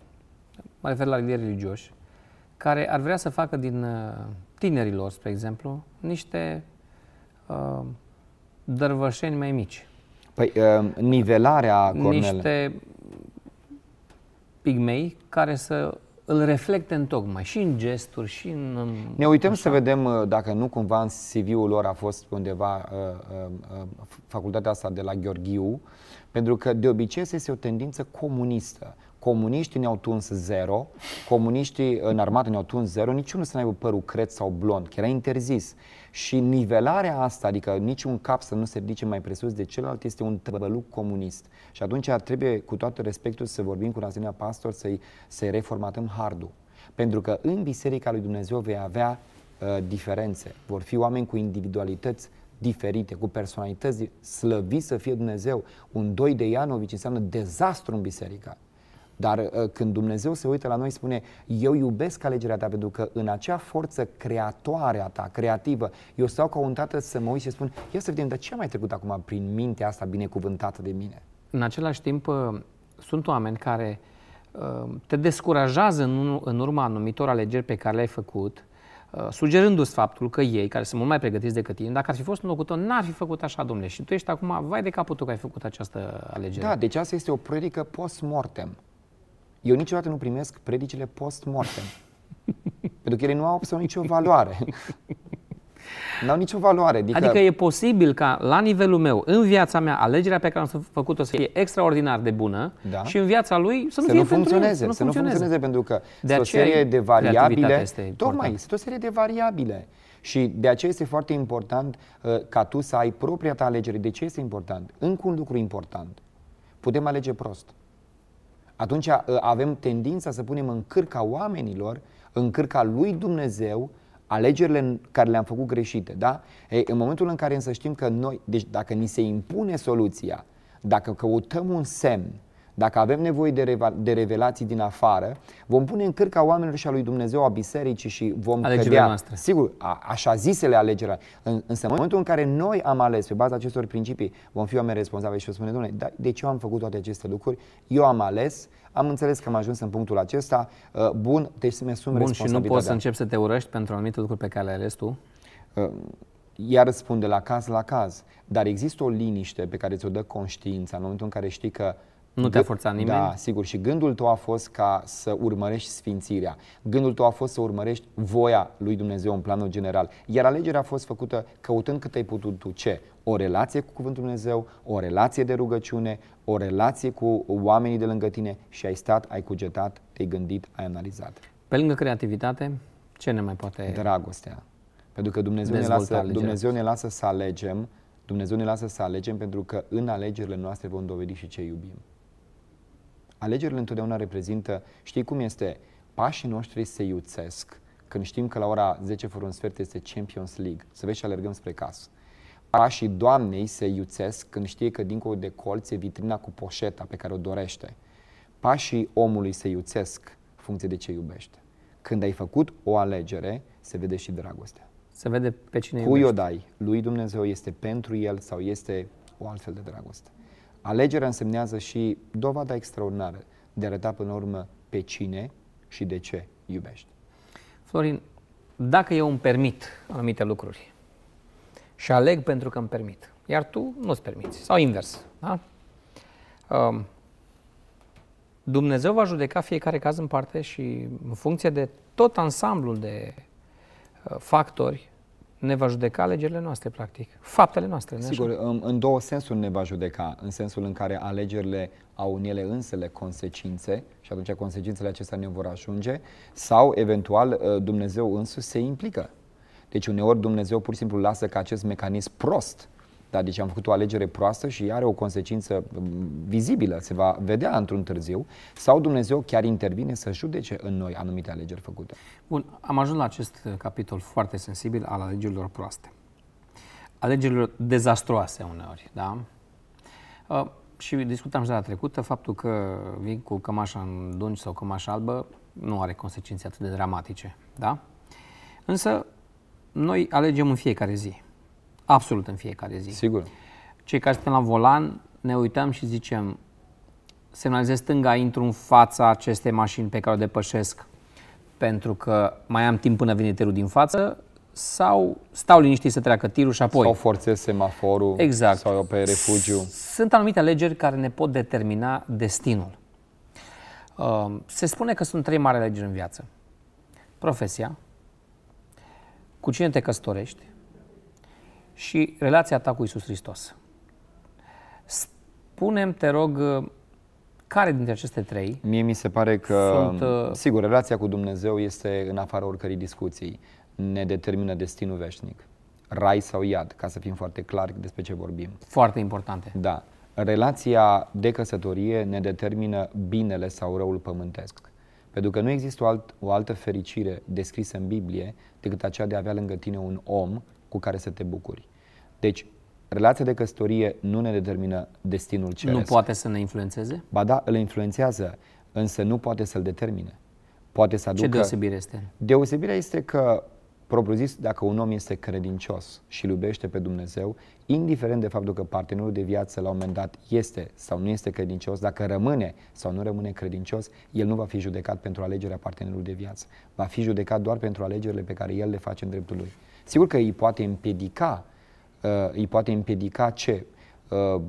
B: mă refer la lideri religioși, care ar vrea să facă din uh, tinerilor, spre exemplu,
A: niște uh, dărvășeni mai mici.
B: Păi, uh, nivelarea Cornel. Niște
A: pigmei care să îl reflecte în tocmai, și în gesturi, și în... ne uităm așa.
B: să vedem uh, dacă nu cumva în CV-ul lor a fost undeva uh, uh, uh, facultatea asta de la Gheorghiu, pentru că de obicei este o tendință comunistă comuniștii ne-au tuns zero, comuniștii în armată ne-au tuns zero, niciunul să n-aibă părul creț sau blond, chiar era interzis. Și nivelarea asta, adică niciun cap să nu se ridice mai presus de celălalt, este un tăbăluc comunist. Și atunci trebuie, cu toată respectul, să vorbim cu asemenea pastor, să-i, să reformatăm hardul. Pentru că în Biserica lui Dumnezeu vei avea uh, diferențe. Vor fi oameni cu individualități diferite, cu personalități slăviți să fie Dumnezeu. Un 2 de Ianovici înseamnă dezastru în biserică. Dar uh, când Dumnezeu se uită la noi, spune, eu iubesc alegerea ta pentru că în acea forță creatoare a ta, creativă, eu stau ca un tată să mă uit și spun, ia să vedem, dar ce a mai trecut acum prin mintea asta binecuvântată de mine?
A: În același timp, uh, sunt oameni care uh, te descurajează în urma anumitor alegeri pe care le-ai făcut, sugerându-ți faptul că ei, care sunt mult mai pregătiți decât tine, dacă ar fi fost în locul tău, n-ar fi făcut așa, domnule. Și tu ești acum, vai
B: de capul tău că ai făcut această alegere. Da, deci asta este o predică post-mortem. Eu niciodată nu primesc predicile post-mortem. pentru că ele nu au absolut nicio valoare. Nu au nicio valoare. Adică... adică
A: e posibil ca, la nivelul meu, în viața mea, alegerea pe care am făcut-o să fie extraordinar de bună da. și în viața lui să nu să fie nu funcționeze, el, să, nu funcționeze. Să nu funcționeze pentru că
B: de o serie de variabile. Tocmai, sunt o serie de variabile. Și de aceea este foarte important uh, ca tu să ai propria ta alegere. De ce este important? Încă un lucru important. Putem alege prost atunci uh, avem tendința să punem în cârca oamenilor, în cârca lui Dumnezeu, alegerile care le-am făcut greșite. Da? Ei, în momentul în care însă știm că noi, deci dacă ni se impune soluția, dacă căutăm un semn, dacă avem nevoie de, de revelații din afară, vom pune în cârca oamenilor și a lui Dumnezeu, a bisericii și vom alegerile cădea. Noastre. Sigur, a, așa zisele alegerile. În, însă în momentul în care noi am ales pe baza acestor principii, vom fi oameni responsabili și o spune, Dumnezeu, da, de ce eu am făcut toate aceste lucruri? Eu am ales, am înțeles că am ajuns în punctul acesta, ă, bun, deci mi asum Bun, și nu poți să începi să te urăști pentru anumite lucruri pe care le ales tu? Iar ă, ea răspunde la caz la caz, dar există o liniște pe care ți-o dă conștiința în momentul în care știi că nu te-a forțat nimeni? Da, sigur. Și gândul tău a fost ca să urmărești sfințirea. Gândul tău a fost să urmărești voia lui Dumnezeu în planul general. Iar alegerea a fost făcută căutând cât ai putut tu. Ce? O relație cu Cuvântul Dumnezeu, o relație de rugăciune, o relație cu oamenii de lângă tine și ai stat, ai cugetat, te-ai gândit, ai analizat. Pe lângă creativitate, ce ne mai poate... Dragostea. Pentru că Dumnezeu ne, lasă, Dumnezeu ne lasă să alegem Dumnezeu ne lasă să alegem pentru că în alegerile noastre vom dovedi și ce iubim alegerile întotdeauna reprezintă, știi cum este, pașii noștri se iuțesc când știm că la ora 10 fără un sfert este Champions League, să vezi și alergăm spre casă. Pașii doamnei se iuțesc când știe că dincolo de colț e vitrina cu poșeta pe care o dorește. Pașii omului se iuțesc funcție de ce iubește. Când ai făcut o alegere, se vede și dragostea.
A: Se vede pe cine Cui iubești. o dai?
B: Lui Dumnezeu este pentru el sau este o altfel de dragoste? Alegerea însemnează și dovada extraordinară de a arăta până la urmă pe cine și de ce iubești.
A: Florin, dacă eu îmi permit anumite lucruri și aleg pentru că îmi permit, iar tu nu-ți permiți, sau invers, da? Um, Dumnezeu va judeca fiecare caz în parte și în funcție de tot ansamblul de uh, factori ne va judeca alegerile noastre, practic. Faptele noastre. Sigur,
B: În, în două sensuri ne va judeca. În sensul în care alegerile au în ele însele consecințe și atunci consecințele acestea ne vor ajunge sau, eventual, ă, Dumnezeu însuși se implică. Deci, uneori, Dumnezeu pur și simplu lasă ca acest mecanism prost da, deci am făcut o alegere proastă și are o consecință vizibilă, se va vedea într-un târziu, sau Dumnezeu chiar intervine să judece în noi anumite alegeri făcute. Bun, am ajuns la acest uh, capitol foarte
A: sensibil al alegerilor proaste. Alegerilor dezastroase uneori, da? Uh, și discutam și la trecută faptul că vin cu cămașa în dungi sau cămașa albă nu are consecințe atât de dramatice, da? Însă noi alegem în fiecare zi absolut în fiecare zi. Sigur. Cei care suntem la volan ne uităm și zicem semnalizez stânga, intru în fața acestei mașini pe care o depășesc pentru că mai am timp până vine tirul din față sau stau liniștit să treacă tirul și apoi... Sau forțez semaforul exact. sau pe refugiu. Sunt anumite alegeri care ne pot determina destinul. Uh, se spune că sunt trei mari alegeri în viață. Profesia, cu cine te căsătorești și relația ta cu Isus Hristos. Spunem, te rog, care dintre aceste trei?
B: Mie mi se pare că, sunt, uh, sigur, relația cu Dumnezeu este în afara oricărei discuții. Ne determină destinul veșnic. Rai sau iad, ca să fim foarte clar despre ce vorbim. Foarte importante. Da. Relația de căsătorie ne determină binele sau răul pământesc. Pentru că nu există o, alt, o altă fericire descrisă în Biblie decât aceea de a avea lângă tine un om cu care să te bucuri. Deci, relația de căsătorie nu ne determină destinul ceresc. Nu poate să ne influențeze? Ba da, îl influențează, însă nu poate să-l determine. Poate să aducă... Ce deosebire este? Deosebirea este că, propriu-zis, dacă un om este credincios și îl iubește pe Dumnezeu, indiferent de faptul că partenerul de viață la un moment dat este sau nu este credincios, dacă rămâne sau nu rămâne credincios, el nu va fi judecat pentru alegerea partenerului de viață. Va fi judecat doar pentru alegerile pe care el le face în dreptul lui. Sigur că îi poate împiedica, uh, îi poate împiedica ce? Uh,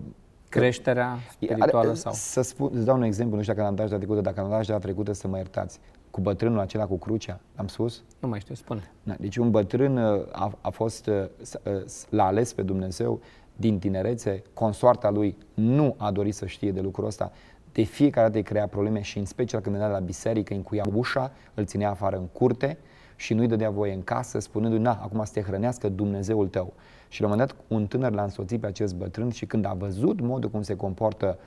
B: Creșterea spirituală are, uh, sau? Să spun, îți dau un exemplu, nu știu dacă l-am dat data trecută, dacă l-am dat data trecută să mă iertați. Cu bătrânul acela cu crucea, am spus? Nu mai știu, spune. Na, deci un bătrân uh, a, a fost, uh, l-a ales pe Dumnezeu din tinerețe, consoarta lui nu a dorit să știe de lucrul ăsta, de fiecare dată îi crea probleme și în special când venea la biserică, încuia ușa, îl ținea afară în curte, uh, și nu-i dădea voie în casă, spunându-i, na, acum să te hrănească Dumnezeul tău. Și la un moment dat un tânăr l-a însoțit pe acest bătrân și când a văzut modul cum se comportă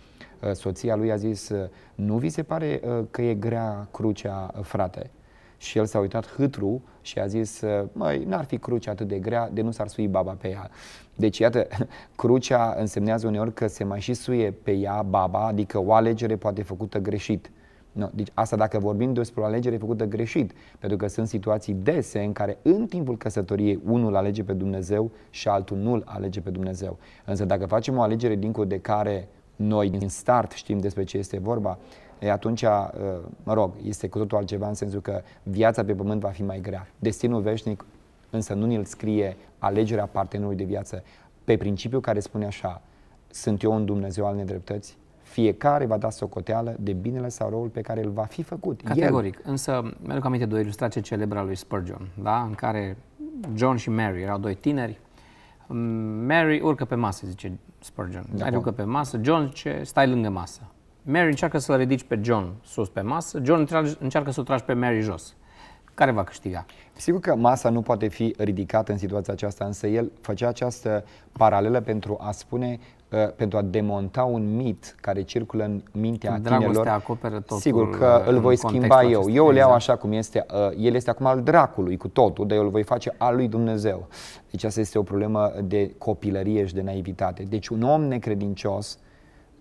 B: uh, soția lui, a zis, uh, nu vi se pare uh, că e grea crucea, frate? Și el s-a uitat hâtru și a zis, măi, n-ar fi crucea atât de grea de nu s-ar sui baba pe ea. Deci, iată, [laughs] crucea însemnează uneori că se mai și suie pe ea baba, adică o alegere poate făcută greșit. Nu. Deci asta dacă vorbim despre o alegere făcută greșit, pentru că sunt situații dese în care în timpul căsătoriei unul alege pe Dumnezeu și altul nu alege pe Dumnezeu. Însă dacă facem o alegere dincolo de care noi din start știm despre ce este vorba, e atunci, uh, mă rog, este cu totul altceva în sensul că viața pe pământ va fi mai grea. Destinul veșnic însă nu ne-l scrie alegerea partenerului de viață pe principiu care spune așa, sunt eu un Dumnezeu al nedreptății? fiecare va da socoteală de binele sau răul pe care îl va fi făcut. Categoric.
A: El. Însă, mi-aduc aminte de o ilustrație celebră a lui Spurgeon, da? în care John și Mary erau doi tineri. Mm, Mary urcă pe masă, zice Spurgeon. Da, Mary urcă pe masă, John ce stai lângă masă. Mary încearcă să-l ridici pe John sus pe masă, John încearcă să-l tragi pe Mary jos
B: care va câștiga? Sigur că masa nu poate fi ridicată în situația aceasta, însă el făcea această paralelă pentru a spune uh, pentru a demonta un mit care circulă în mintea Dragostea tinerilor. acoperă totul. Sigur că uh, îl voi schimba eu. Eu îl iau exact. așa cum este. Uh, el este acum al dracului cu totul, dar eu îl voi face al lui Dumnezeu. Deci asta este o problemă de copilărie și de naivitate. Deci un om necredincios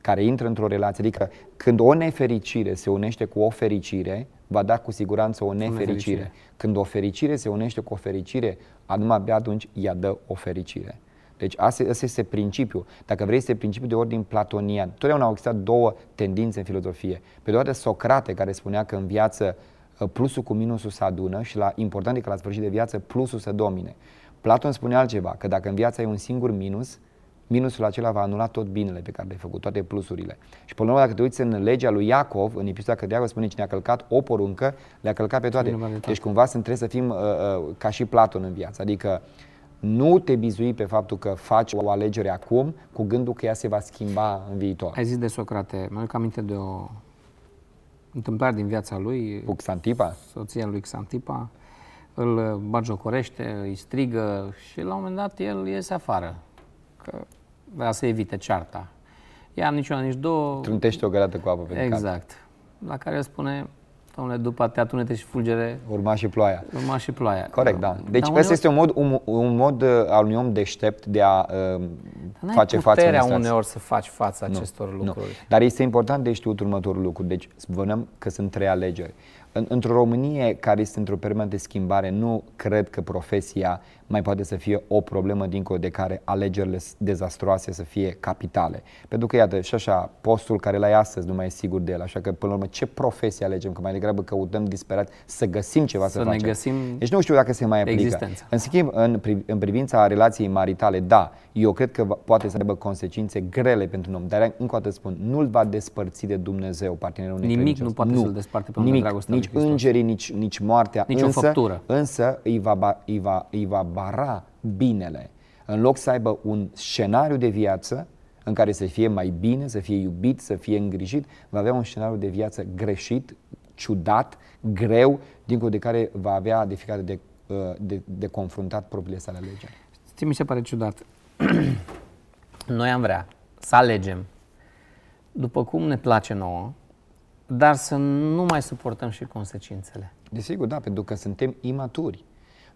B: care intră într-o relație, adică când o nefericire se unește cu o fericire, va da cu siguranță o nefericire. nefericire. Când o fericire se unește cu o fericire, anume abia atunci ea dă o fericire. Deci asta, asta este principiul. Dacă vrei, este principiul de ordin platonian. Totdeauna au existat două tendințe în filozofie. Pe de o dată Socrate, care spunea că în viață uh, plusul cu minusul se adună și la important e că la sfârșit de viață plusul se domine. Platon spune altceva, că dacă în viață ai un singur minus, minusul acela va anula tot binele pe care le-ai făcut, toate plusurile. Și până la urmă, dacă te uiți în legea lui Iacov, în epistola că Iacov, spune cine a călcat o poruncă, le-a călcat pe toate. Deci cumva sunt, trebuie să fim uh, uh, ca și Platon în viață, adică nu te bizui pe faptul că faci o alegere acum cu gândul că ea se va schimba în viitor. Ai zis de Socrate, mă aduc aminte de o întâmplare din viața
A: lui. Cu Xantipa? Soția lui Xantipa. Îl uh, bagiocorește, îi strigă și la un moment dat el iese afară. Că vrea să evite cearta. Ea nici una, nici două... Trântește
B: o gărată cu apă pe Exact.
A: Cap. La care spune, domnule, după te tunete și fulgere... Urma și ploaia. Urma și ploaia. Corect, da. Deci Dar este un mod,
B: un, un mod uh, al unui om deștept de a uh, face față puterea uneori să faci
A: față nu, acestor lucruri. Nu.
B: Dar este important de știut următorul lucru. Deci spunem că sunt trei alegeri. într-o Românie care este într-o permanentă schimbare, nu cred că profesia mai poate să fie o problemă dincolo de care alegerile dezastroase să fie capitale. Pentru că, iată, și așa, postul care l-ai astăzi nu mai e sigur de el, așa că, până la urmă, ce profesie alegem? Că mai degrabă căutăm disperat să găsim ceva să, să facem. Găsim deci nu știu dacă se mai aplică. Existența. În schimb, în, pri- în privința relației maritale, da, eu cred că poate să aibă consecințe grele pentru un om, dar încă o dată spun, nu-l va despărți de Dumnezeu partenerul Nimic credincios. nu poate nu. să-l desparte pe Nimic, nici îngerii, nici, nici moartea, nici însă, o făptură. însă îi va, îi va, îi va acabara binele, în loc să aibă un scenariu de viață în care să fie mai bine, să fie iubit, să fie îngrijit, va avea un scenariu de viață greșit, ciudat, greu, dincolo de care va avea de fiecare de, uh, de, de confruntat propriile sale alegeri.
A: Știți mi se pare ciudat. [clears throat] Noi
B: am vrea să
A: alegem după cum ne place nouă, dar să nu mai suportăm și consecințele.
B: Desigur, da, pentru că suntem imaturi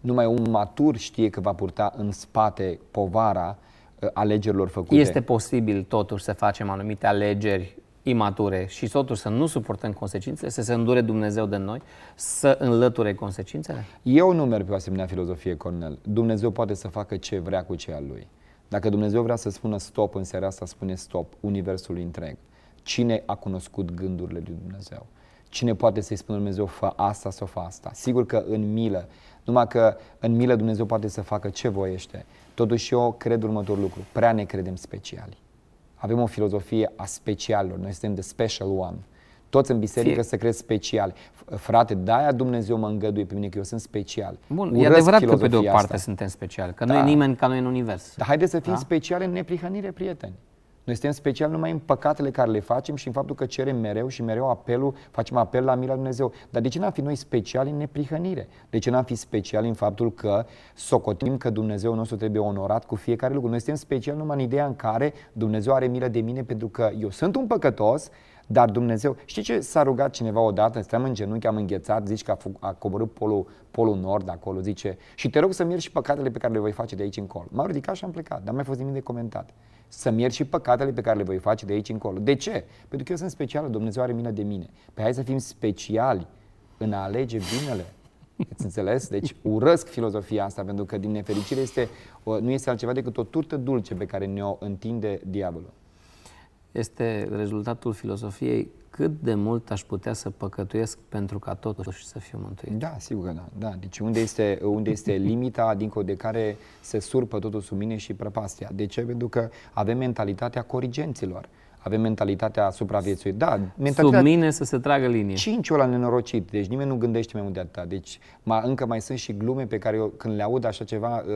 B: numai un matur știe că va purta în spate povara uh, alegerilor făcute. Este posibil totuși
A: să facem anumite alegeri imature și totuși să nu suportăm consecințele, să se îndure Dumnezeu
B: de noi, să înlăture consecințele? Eu nu merg pe o asemenea filozofie, Cornel. Dumnezeu poate să facă ce vrea cu cea lui. Dacă Dumnezeu vrea să spună stop în seara asta, spune stop universul întreg. Cine a cunoscut gândurile lui Dumnezeu? Cine poate să-i spună Dumnezeu, fă asta sau fă asta? Sigur că în milă numai că în milă Dumnezeu poate să facă ce voiește. Totuși eu cred următorul lucru. Prea ne credem speciali. Avem o filozofie a specialilor. Noi suntem de special one. Toți în biserică Fie. să cred special. Frate, de-aia Dumnezeu mă îngăduie pe mine că eu sunt special. Bun, Urăsc e adevărat că pe de o parte asta. suntem special, că da. nu e nimeni ca noi în univers. Dar haideți să fim da? speciali în neprihănire, prieteni. Noi suntem special numai în păcatele care le facem și în faptul că cerem mereu și mereu apelul, facem apel la mila Dumnezeu. Dar de ce n-am fi noi speciali în neprihănire? De ce n-am fi speciali în faptul că socotim că Dumnezeu nostru trebuie onorat cu fiecare lucru? Noi suntem special numai în ideea în care Dumnezeu are milă de mine pentru că eu sunt un păcătos, dar Dumnezeu, știi ce s-a rugat cineva odată, stăm în genunchi, am înghețat, zici că a, a coborât polul, polul nord acolo, zice, și te rog să-mi și păcatele pe care le voi face de aici încolo. M-am ridicat și am plecat, dar nu mai fost nimic de comentat să-mi iert și păcatele pe care le voi face de aici încolo. De ce? Pentru că eu sunt special, Dumnezeu are milă de mine. Pe păi hai să fim speciali în a alege binele. Ați înțeles? Deci urăsc filozofia asta pentru că din nefericire este, nu este altceva decât o turtă dulce pe care ne-o întinde diavolul
A: este rezultatul filosofiei cât de mult aș putea să păcătuiesc pentru
B: ca totuși să fiu mântuit. Da, sigur că da. da. Deci unde este, unde este [laughs] limita dincolo de care se surpă totul sub mine și prăpastia? De ce? Pentru că avem mentalitatea corigenților. Avem mentalitatea supraviețuit. Da, mentalitatea... Sub mine să se tragă linie. Cinciul ăla nenorocit. Deci nimeni nu gândește mai mult de atâta. Deci mai încă mai sunt și glume pe care eu, când le aud așa ceva, uh, uh,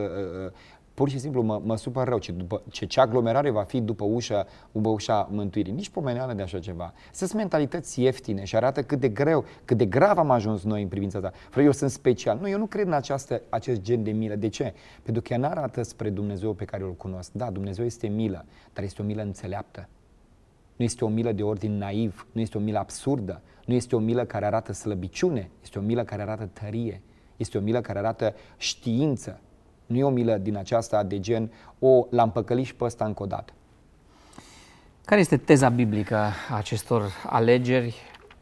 B: uh pur și simplu mă, mă supăr rău ce, după, ce, ce aglomerare va fi după ușa, după ușa mântuirii. Nici pomeneală de așa ceva. Sunt mentalități ieftine și arată cât de greu, cât de grav am ajuns noi în privința asta. Frate, eu sunt special. Nu, eu nu cred în această, acest gen de milă. De ce? Pentru că ea nu arată spre Dumnezeu pe care îl cunosc. Da, Dumnezeu este milă, dar este o milă înțeleaptă. Nu este o milă de ordin naiv, nu este o milă absurdă, nu este o milă care arată slăbiciune, este o milă care arată tărie, este o milă care arată știință, nu e o milă din aceasta de gen, o l-am păcălit și pe ăsta încă o dată. Care este teza biblică a acestor alegeri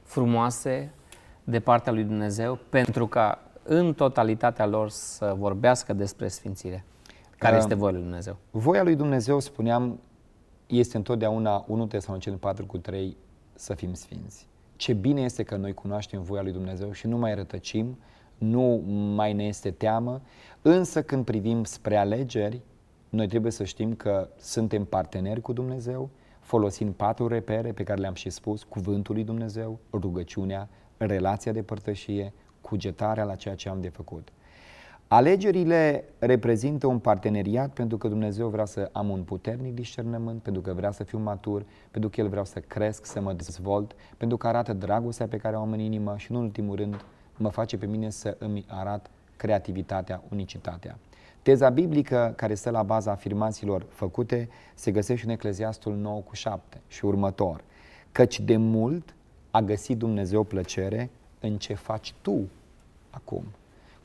B: frumoase
A: de partea lui Dumnezeu pentru ca în totalitatea lor să vorbească despre
B: sfințire? Care este voia lui Dumnezeu? Voia lui Dumnezeu, spuneam, este întotdeauna 1 în 4 cu 3 să fim sfinți. Ce bine este că noi cunoaștem voia lui Dumnezeu și nu mai rătăcim, nu mai ne este teamă, însă când privim spre alegeri, noi trebuie să știm că suntem parteneri cu Dumnezeu, folosind patru repere pe care le-am și spus, cuvântul lui Dumnezeu, rugăciunea, relația de părtășie, cugetarea la ceea ce am de făcut. Alegerile reprezintă un parteneriat pentru că Dumnezeu vrea să am un puternic discernământ, pentru că vrea să fiu matur, pentru că El vrea să cresc, să mă dezvolt, pentru că arată dragostea pe care o am în inimă și, în ultimul rând, mă face pe mine să îmi arat creativitatea, unicitatea. Teza biblică care stă la baza afirmațiilor făcute se găsește în Ecleziastul 9 cu 7 și următor. Căci de mult a găsit Dumnezeu plăcere în ce faci tu acum.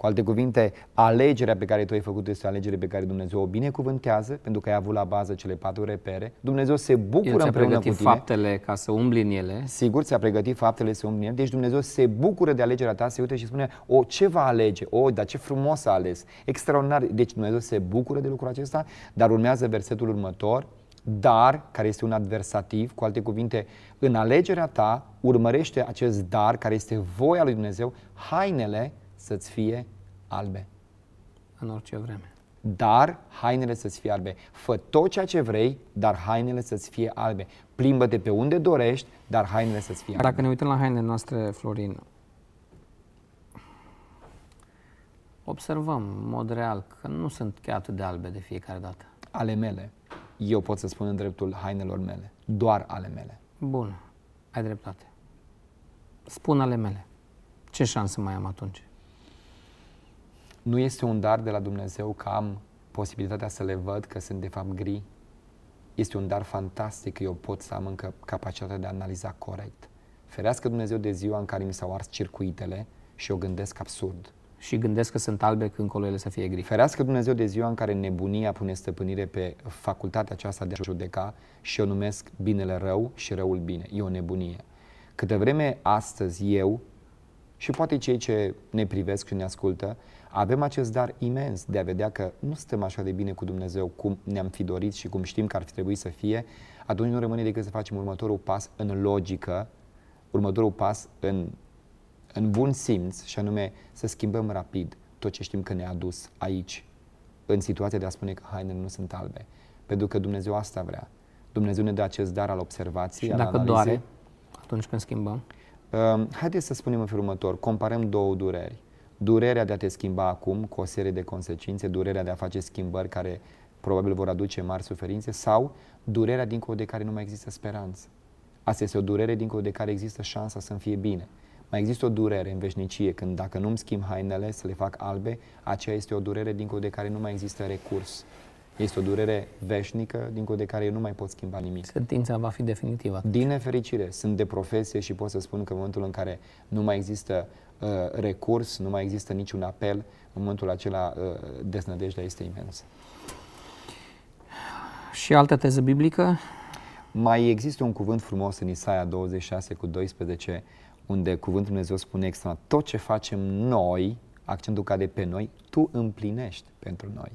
B: Cu alte cuvinte, alegerea pe care tu ai făcut este o alegere pe care Dumnezeu o binecuvântează, pentru că ai avut la bază cele patru repere. Dumnezeu se bucură împreună cu tine. faptele ca să umbli în ele. Sigur, ți-a pregătit faptele să umbli în ele. Deci Dumnezeu se bucură de alegerea ta, se uite și spune, o, ce va alege? O, dar ce frumos a ales! Extraordinar! Deci Dumnezeu se bucură de lucrul acesta, dar urmează versetul următor, dar, care este un adversativ, cu alte cuvinte, în alegerea ta urmărește acest dar, care este voia lui Dumnezeu, hainele să-ți fie albe. În orice vreme. Dar hainele să-ți fie albe. Fă tot ceea ce vrei, dar hainele să-ți fie albe. Plimbă-te pe unde dorești, dar hainele să-ți fie albe. Dacă ne uităm la hainele noastre, Florin,
A: observăm în mod real că nu sunt
B: chiar atât de albe de fiecare dată. Ale mele. Eu pot să spun în dreptul hainelor mele. Doar ale mele. Bun. Ai dreptate. Spun
A: ale mele. Ce șansă mai am atunci?
B: Nu este un dar de la Dumnezeu că am posibilitatea să le văd că sunt de fapt gri? Este un dar fantastic că eu pot să am încă capacitatea de a analiza corect. Ferească Dumnezeu de ziua în care mi s-au ars circuitele și o gândesc absurd. Și gândesc că sunt albe când ele să fie gri. Ferească Dumnezeu de ziua în care nebunia pune stăpânire pe facultatea aceasta de a judeca și o numesc binele rău și răul bine. E o nebunie. Câte vreme astăzi eu și poate cei ce ne privesc și ne ascultă avem acest dar imens de a vedea că nu suntem așa de bine cu Dumnezeu cum ne-am fi dorit și cum știm că ar fi trebuit să fie, atunci nu rămâne decât să facem următorul pas în logică, următorul pas în, în bun simț și anume să schimbăm rapid tot ce știm că ne-a adus aici în situația de a spune că hainele nu sunt albe. Pentru că Dumnezeu asta vrea. Dumnezeu ne dă acest dar al observației, și al dacă analizei. doare, atunci când schimbăm? Uh, haideți să spunem în felul următor, comparăm două dureri durerea de a te schimba acum cu o serie de consecințe, durerea de a face schimbări care probabil vor aduce mari suferințe sau durerea dincolo de care nu mai există speranță. Asta este o durere dincolo de care există șansa să-mi fie bine. Mai există o durere în veșnicie, când dacă nu-mi schimb hainele să le fac albe, aceea este o durere dincolo de care nu mai există recurs. Este o durere veșnică, dincolo de care eu nu mai pot schimba nimic. Sentința va fi definitivă. Atunci. Din nefericire, sunt de profesie și pot să spun că în momentul în care nu mai există uh, recurs, nu mai există niciun apel, în momentul acela uh, deznădejdea este imensă.
A: Și altă teză biblică?
B: Mai există un cuvânt frumos în Isaia 26 cu 12, unde cuvântul Dumnezeu spune extra, tot ce facem noi, accentul cade pe noi, tu împlinești pentru noi.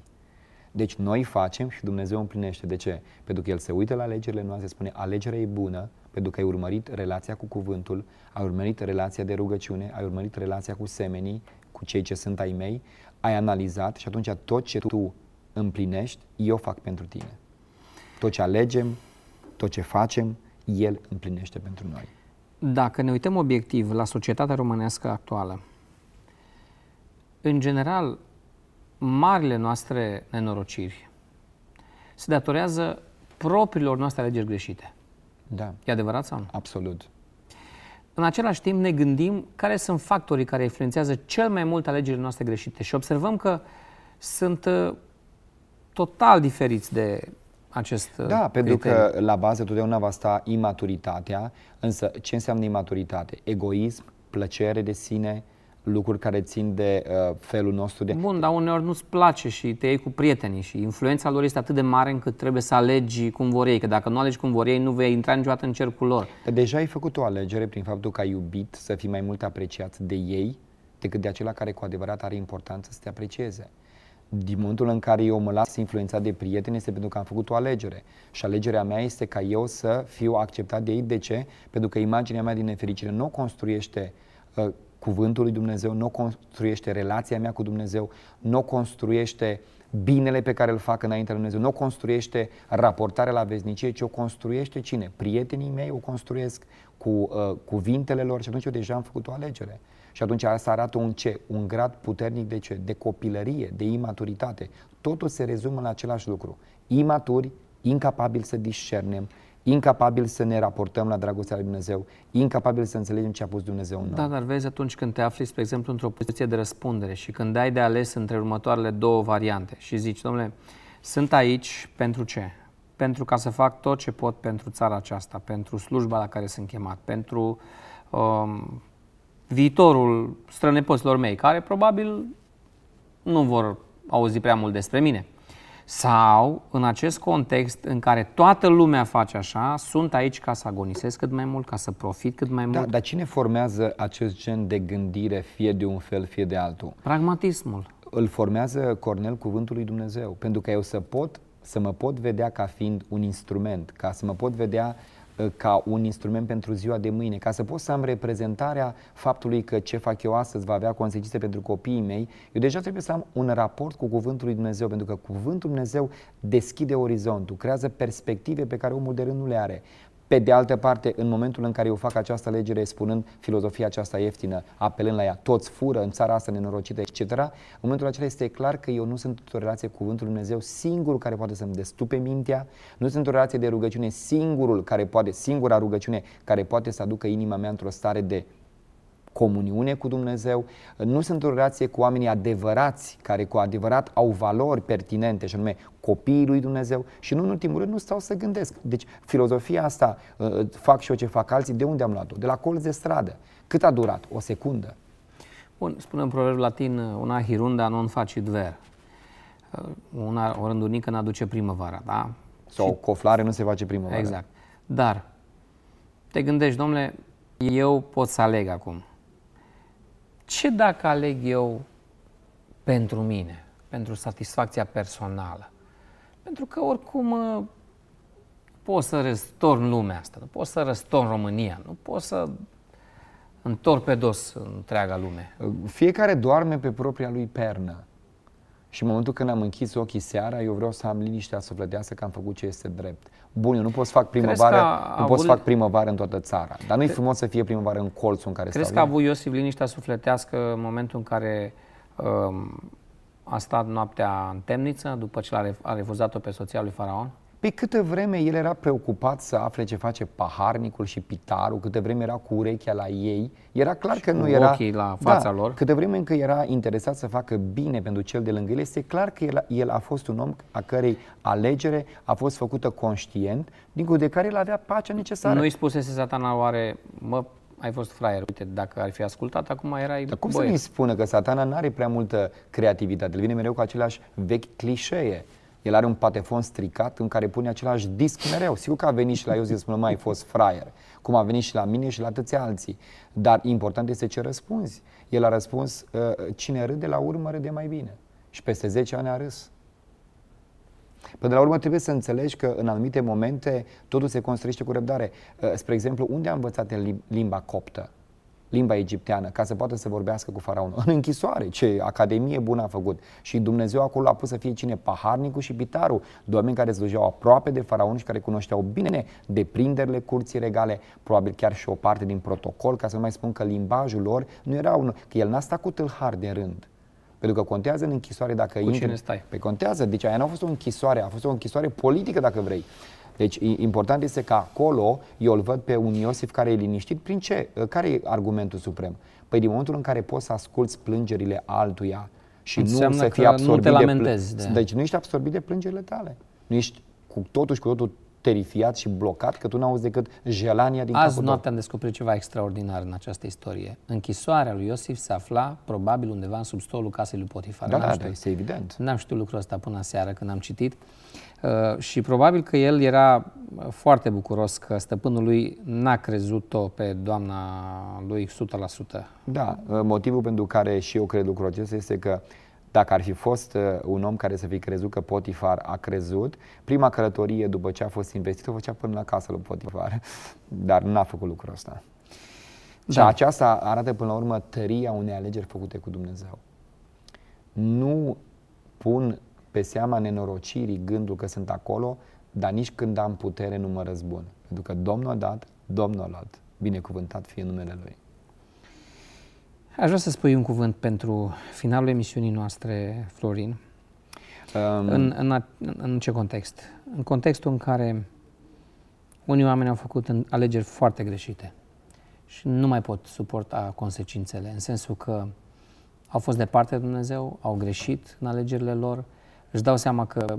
B: Deci noi facem și Dumnezeu împlinește. De ce? Pentru că El se uită la alegerile noastre, spune alegerea e bună, pentru că ai urmărit relația cu cuvântul, ai urmărit relația de rugăciune, ai urmărit relația cu semenii, cu cei ce sunt ai mei, ai analizat și atunci tot ce tu împlinești, eu fac pentru tine. Tot ce alegem, tot ce facem, El împlinește pentru noi.
A: Dacă ne uităm obiectiv la societatea românească actuală, în general, marile noastre nenorociri se datorează propriilor noastre alegeri greșite. Da. E adevărat sau nu? Absolut. În același timp ne gândim care sunt factorii care influențează cel mai mult alegerile noastre greșite și observăm că sunt uh, total diferiți de acest uh, Da, criteriu. pentru că
B: la bază totdeauna va sta imaturitatea, însă ce înseamnă imaturitate? Egoism, plăcere de sine, lucruri care țin de uh, felul nostru de... Bun, dar uneori nu-ți place și te iei
A: cu prietenii și influența lor este atât de mare încât trebuie să alegi cum vor ei, că dacă nu alegi cum vor ei, nu vei
B: intra niciodată în cercul lor. deja ai făcut o alegere prin faptul că ai iubit să fii mai mult apreciat de ei decât de acela care cu adevărat are importanță să te aprecieze. Din momentul în care eu mă las influențat de prieteni este pentru că am făcut o alegere. Și alegerea mea este ca eu să fiu acceptat de ei. De ce? Pentru că imaginea mea din nefericire nu o construiește uh, cuvântul lui Dumnezeu, nu construiește relația mea cu Dumnezeu, nu construiește binele pe care îl fac înaintea lui Dumnezeu, nu construiește raportarea la veznicie, ci o construiește cine? Prietenii mei o construiesc cu uh, cuvintele lor și atunci eu deja am făcut o alegere. Și atunci asta arată un ce? Un grad puternic de ce? De copilărie, de imaturitate. Totul se rezumă la același lucru. Imaturi, incapabili să discernem, incapabil să ne raportăm la dragostea lui Dumnezeu, incapabil să înțelegem ce a pus Dumnezeu în noi.
A: Da, dar vezi atunci când te afli, spre exemplu, într-o poziție de răspundere și când ai de ales între următoarele două variante și zici, domnule, sunt aici pentru ce? Pentru ca să fac tot ce pot pentru țara aceasta, pentru slujba la care sunt chemat, pentru um, viitorul strănepoților mei, care probabil nu vor auzi prea mult despre mine. Sau, în acest context în care toată lumea face așa, sunt
B: aici ca să agonisesc cât mai mult, ca să profit cât mai da, mult. Da, dar cine formează acest gen de gândire, fie de un fel, fie de altul? Pragmatismul. Îl formează Cornel cuvântul lui Dumnezeu, pentru că eu să pot, să mă pot vedea ca fiind un instrument, ca să mă pot vedea uh, Eh, ca un instrument pentru ziua de mâine, ca să pot să am reprezentarea faptului că ce fac eu astăzi va avea consecințe pentru copiii mei, eu deja trebuie să am un raport cu Cuvântul lui Dumnezeu, pentru că Cuvântul Dumnezeu deschide orizontul, creează perspective pe care omul de rând nu le are. Pe de altă parte, în momentul în care eu fac această alegere spunând filozofia aceasta ieftină, apelând la ea, toți fură în țara asta nenorocită, etc., în momentul acela este clar că eu nu sunt într-o relație cu Cuvântul Dumnezeu singurul care poate să-mi destupe mintea, nu sunt într-o relație de rugăciune singurul care poate, singura rugăciune care poate să aducă inima mea într-o stare de comuniune cu Dumnezeu, nu sunt în relație cu oamenii adevărați, care cu adevărat au valori pertinente, și anume copiii lui Dumnezeu și nu în ultimul rând nu stau să gândesc. Deci filozofia asta, ă, ă, fac și eu ce fac alții, de unde am luat-o? De la colț de stradă. Cât a durat? O secundă.
A: Bun, spune în proverb latin, una hirunda non facit ver. Ă, una, o rândunică nu aduce primăvara, da? Sau și...
B: coflare nu se face primăvara. Exact.
A: Dar te gândești, domnule, eu pot să aleg acum. Ce dacă aleg eu pentru mine, pentru satisfacția personală? Pentru că oricum uh, pot să răstorn lumea asta, nu pot să răstorn România, nu pot să întorc pe dos
B: întreaga lume. Fiecare doarme pe propria lui pernă. Și în momentul când am închis ochii seara, eu vreau să am liniștea sufletească că am făcut ce este drept. Bun, eu nu pot să fac primăvară, nu pot să fac primăvară în toată țara. Dar nu e frumos să fie primăvară în colțul în care Crezi stau. Crezi că a avut
A: Iosif liniștea sufletească în momentul în care um, a stat noaptea în temniță, după ce a refuzat-o pe soția lui Faraon?
B: Pe câtă vreme el era preocupat să afle ce face paharnicul și pitarul, câtă vreme era cu urechea la ei, era clar și că nu era... ochii la fața da, lor. Câtă vreme încă era interesat să facă bine pentru cel de lângă el, este clar că el, el a fost un om a cărei alegere a fost făcută conștient, din de care el avea pacea necesară. Nu-i
A: spusese satana oare, mă, ai fost fraier. Uite, dacă ar fi ascultat, acum erai
B: Dar cum băie. să nu-i spună că satana nu are prea multă creativitate? El vine mereu cu aceleași vechi clișee. El are un patefon stricat în care pune același disc mereu. Sigur că a venit și la Iosif nu mai fost fraier, cum a venit și la mine și la toți alții. Dar important este ce răspunzi. El a răspuns, ă, cine râde la urmă râde mai bine. Și peste 10 ani a râs. Până la urmă trebuie să înțelegi că în anumite momente totul se construiește cu răbdare. Ă, spre exemplu, unde a învățat el limba coptă? limba egipteană ca să poată să vorbească cu faraonul. În închisoare, ce academie bună a făcut. Și Dumnezeu acolo a pus să fie cine? Paharnicul și Bitaru, oameni care slujeau aproape de faraon și care cunoșteau bine deprinderile curții regale, probabil chiar și o parte din protocol, ca să nu mai spun că limbajul lor nu era un... că el n-a stat cu tâlhar de rând. Pentru că contează în închisoare dacă cu intri. Cine stai? Pe păi contează. Deci aia nu a fost o închisoare, a fost o închisoare politică dacă vrei. Deci important este că acolo eu îl văd pe un Iosif care e liniștit. Prin ce? Ă, care e argumentul suprem? Păi din momentul în care poți să asculți plângerile altuia și Înseamnă nu să fii absorbit nu te lamentezi de, de... Da. Deci nu ești absorbit de plângerile tale. Nu ești cu totul și cu totul terifiat și blocat că tu n-auzi decât jelania din Azi noapte Azi
A: am descoperit ceva extraordinar în această istorie. Închisoarea lui Iosif se afla probabil undeva în substolul casei lui Potifar. Da, da, este evident. N-am știut lucrul ăsta până seară când am citit. Uh, și probabil că el era uh, foarte bucuros că stăpânul lui n-a crezut-o pe doamna lui 100%.
B: Da, uh, motivul pentru care și eu cred lucrul acesta este că dacă ar fi fost un om care să fi crezut că Potifar a crezut, prima călătorie după ce a fost investit o făcea până la casa lui Potifar, dar n-a făcut lucrul ăsta. Da. Și aceasta arată până la urmă tăria unei alegeri făcute cu Dumnezeu. Nu pun pe seama nenorocirii gândul că sunt acolo, dar nici când am putere nu mă răzbun. Pentru că Domnul a dat, Domnul a luat. Binecuvântat fie numele Lui.
A: Aș vrea să spui un cuvânt pentru finalul emisiunii noastre, Florin.
B: Um, în,
A: în, în ce context? În contextul în care unii oameni au făcut alegeri foarte greșite și nu mai pot suporta consecințele, în sensul că au fost departe de Dumnezeu, au greșit în alegerile lor, își dau seama că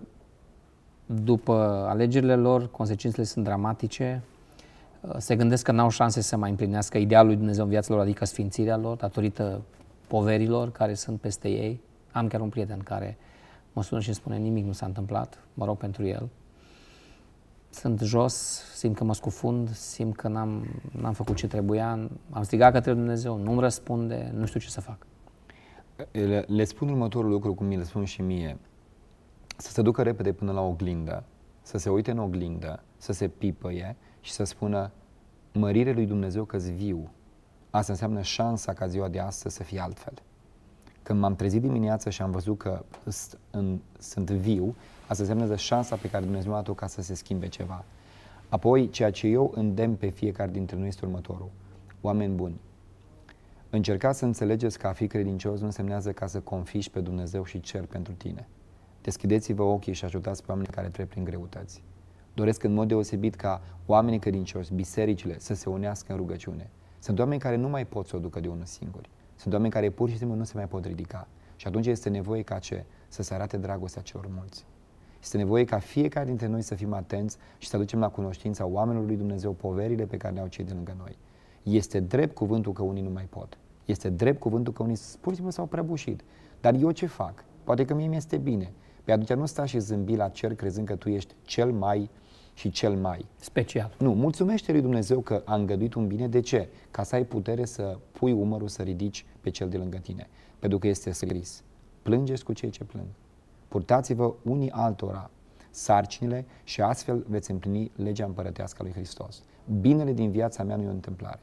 A: după alegerile lor, consecințele sunt dramatice, se gândesc că n-au șanse să mai împlinească idealul lui Dumnezeu în viața lor, adică sfințirea lor, datorită poverilor care sunt peste ei. Am chiar un prieten care mă sună și îmi spune nimic nu s-a întâmplat, mă rog pentru el. Sunt jos, simt că mă scufund, simt că n-am, n-am făcut ce trebuia, am strigat către Dumnezeu, nu-mi răspunde, nu știu ce să fac.
B: Le, le spun următorul lucru, cum mi le spun și mie să se ducă repede până la oglindă, să se uite în oglindă, să se pipăie și să spună mărire lui Dumnezeu că viu. Asta înseamnă șansa ca ziua de astăzi să fie altfel. Când m-am trezit dimineața și am văzut că în, sunt viu, asta înseamnă șansa pe care Dumnezeu a dat-o ca să se schimbe ceva. Apoi, ceea ce eu îndemn pe fiecare dintre noi este următorul. Oameni buni, încercați să înțelegeți că a fi credincios nu înseamnă ca să confiși pe Dumnezeu și cer pentru tine – Deschideți-vă ochii și ajutați pe oamenii care trec prin greutăți. Doresc în mod deosebit ca oamenii credincioși, bisericile, să se unească în rugăciune. Sunt oameni care nu mai pot să o ducă de unul singur. Sunt oameni care pur și simplu nu se mai pot ridica. Și atunci este nevoie ca ce? Să se arate dragostea celor mulți. Este nevoie ca fiecare dintre noi să fim atenți și să aducem la cunoștința oamenilor lui Dumnezeu poverile pe care le au cei de lângă noi. Este drept cuvântul că unii nu mai pot. Este drept cuvântul că unii pur și simplu s-au prăbușit. Dar eu ce fac? Poate că mie mi-este bine. Pe atunci nu sta și zâmbi la cer crezând că tu ești cel mai și cel mai special. Nu, mulțumește lui Dumnezeu că a îngăduit un bine. De ce? Ca să ai putere să pui umărul să ridici pe cel de lângă tine. Pentru că este scris. Plângeți cu cei ce plâng. Purtați-vă unii altora sarcinile și astfel veți împlini legea împărătească a lui Hristos. Binele din viața mea nu e o întâmplare.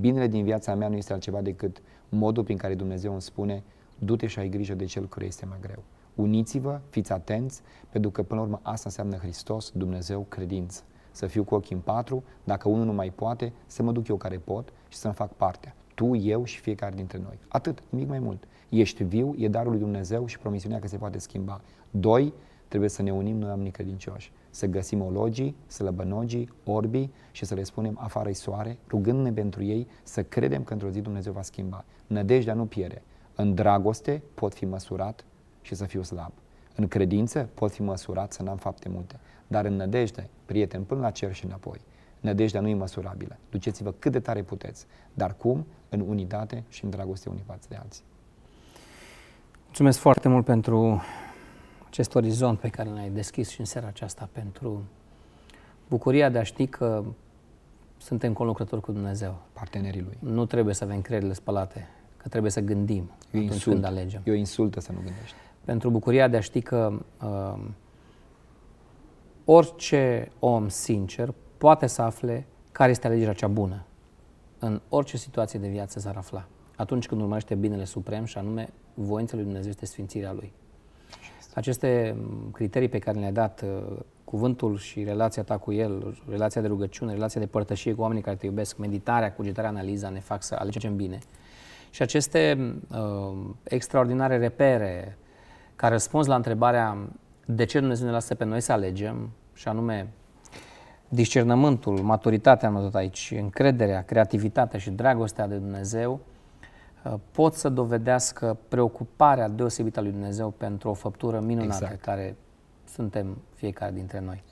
B: Binele din viața mea nu este altceva decât modul prin care Dumnezeu îmi spune du-te și ai grijă de cel care este mai greu. Uniți-vă, fiți atenți, pentru că până la urmă asta înseamnă Hristos, Dumnezeu, credință. Să fiu cu ochii în patru, dacă unul nu mai poate, să mă duc eu care pot și să-mi fac partea. Tu, eu și fiecare dintre noi. Atât, nimic mai mult. Ești viu, e darul lui Dumnezeu și promisiunea că se poate schimba. Doi, trebuie să ne unim noi oamenii credincioși, să găsim ologii, slăbănogii, orbii și să le spunem afară soare, rugându-ne pentru ei să credem că într-o zi Dumnezeu va schimba. Nădejdea nu piere. În dragoste pot fi măsurat și să fiu slab. În credință pot fi măsurat să n-am fapte multe, dar în nădejde, prieten, până la cer și înapoi, nădejdea nu e măsurabilă. Duceți-vă cât de tare puteți, dar cum? În unitate și în dragoste unii față de alții.
A: Mulțumesc foarte mult pentru acest orizont pe care l-ai deschis și în seara aceasta, pentru bucuria de a ști că suntem conlucrători cu Dumnezeu. Partenerii Lui. Nu trebuie să avem creierile spălate, că trebuie să
B: gândim e atunci insult. când alegem. E o insultă să nu gândești
A: pentru bucuria de a ști că uh, orice om sincer poate să afle care este alegerea cea bună. În orice situație de viață s-ar afla. Atunci când urmărește binele suprem și anume voința lui Dumnezeu este sfințirea lui. Aceste mm, criterii pe care le-ai dat, uh, cuvântul și relația ta cu el, relația de rugăciune, relația de părtășie cu oamenii care te iubesc, meditarea, cugetarea, analiza ne fac să alegem bine. Și aceste mm, uh, extraordinare repere, ca răspuns la întrebarea de ce Dumnezeu ne lasă pe noi să alegem, și anume discernământul, maturitatea, am văzut aici, încrederea, creativitatea și dragostea de Dumnezeu, uh, pot să dovedească preocuparea deosebită a lui Dumnezeu pentru o făptură minunată exact. care suntem fiecare dintre noi.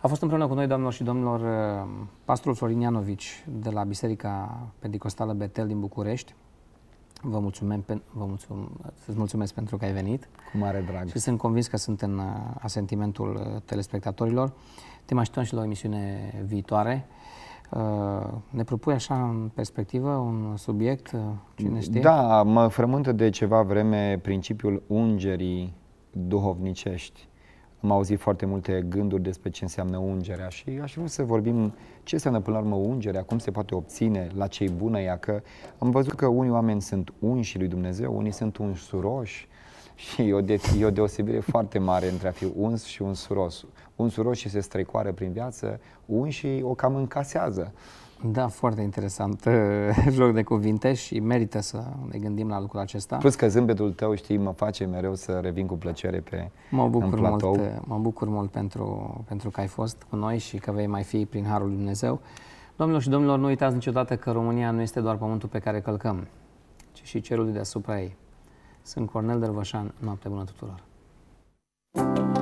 A: A fost împreună cu noi, doamnelor și domnilor, uh, pastorul Florin Ianovici de la Biserica Pentecostală Betel din București. Vă mulțumesc, pe, vă mulțumesc mulțumesc pentru că ai venit. Cu mare drag. Și sunt convins că sunt în uh, asentimentul uh, telespectatorilor. Te mai așteptăm și la o emisiune viitoare. Uh, ne propui așa în perspectivă un subiect, cine știe?
B: Da, mă frământă de ceva vreme principiul ungerii duhovnicești am auzit foarte multe gânduri despre ce înseamnă ungerea și aș vrea să vorbim ce înseamnă până la urmă ungerea, cum se poate obține, la ce bună ea, că am văzut că unii oameni sunt unși lui Dumnezeu, unii sunt unși suroși și e o, de- e o deosebire [laughs] foarte mare între a fi uns și un suros. Un suros și se strecoară prin viață, unșii o cam încasează. Da, foarte interesant [laughs] joc de cuvinte și merită să ne gândim la lucrul acesta. Plus că zâmbetul tău, știi, mă face mereu să revin cu plăcere pe mă bucur platou.
A: mult, Mă bucur mult pentru, pentru că ai fost cu noi și că vei mai fi prin Harul Lui Dumnezeu. Domnilor și domnilor, nu uitați niciodată că România nu este doar pământul pe care călcăm, ci și cerul deasupra ei. Sunt Cornel Dărvășan, noapte bună tuturor! thank you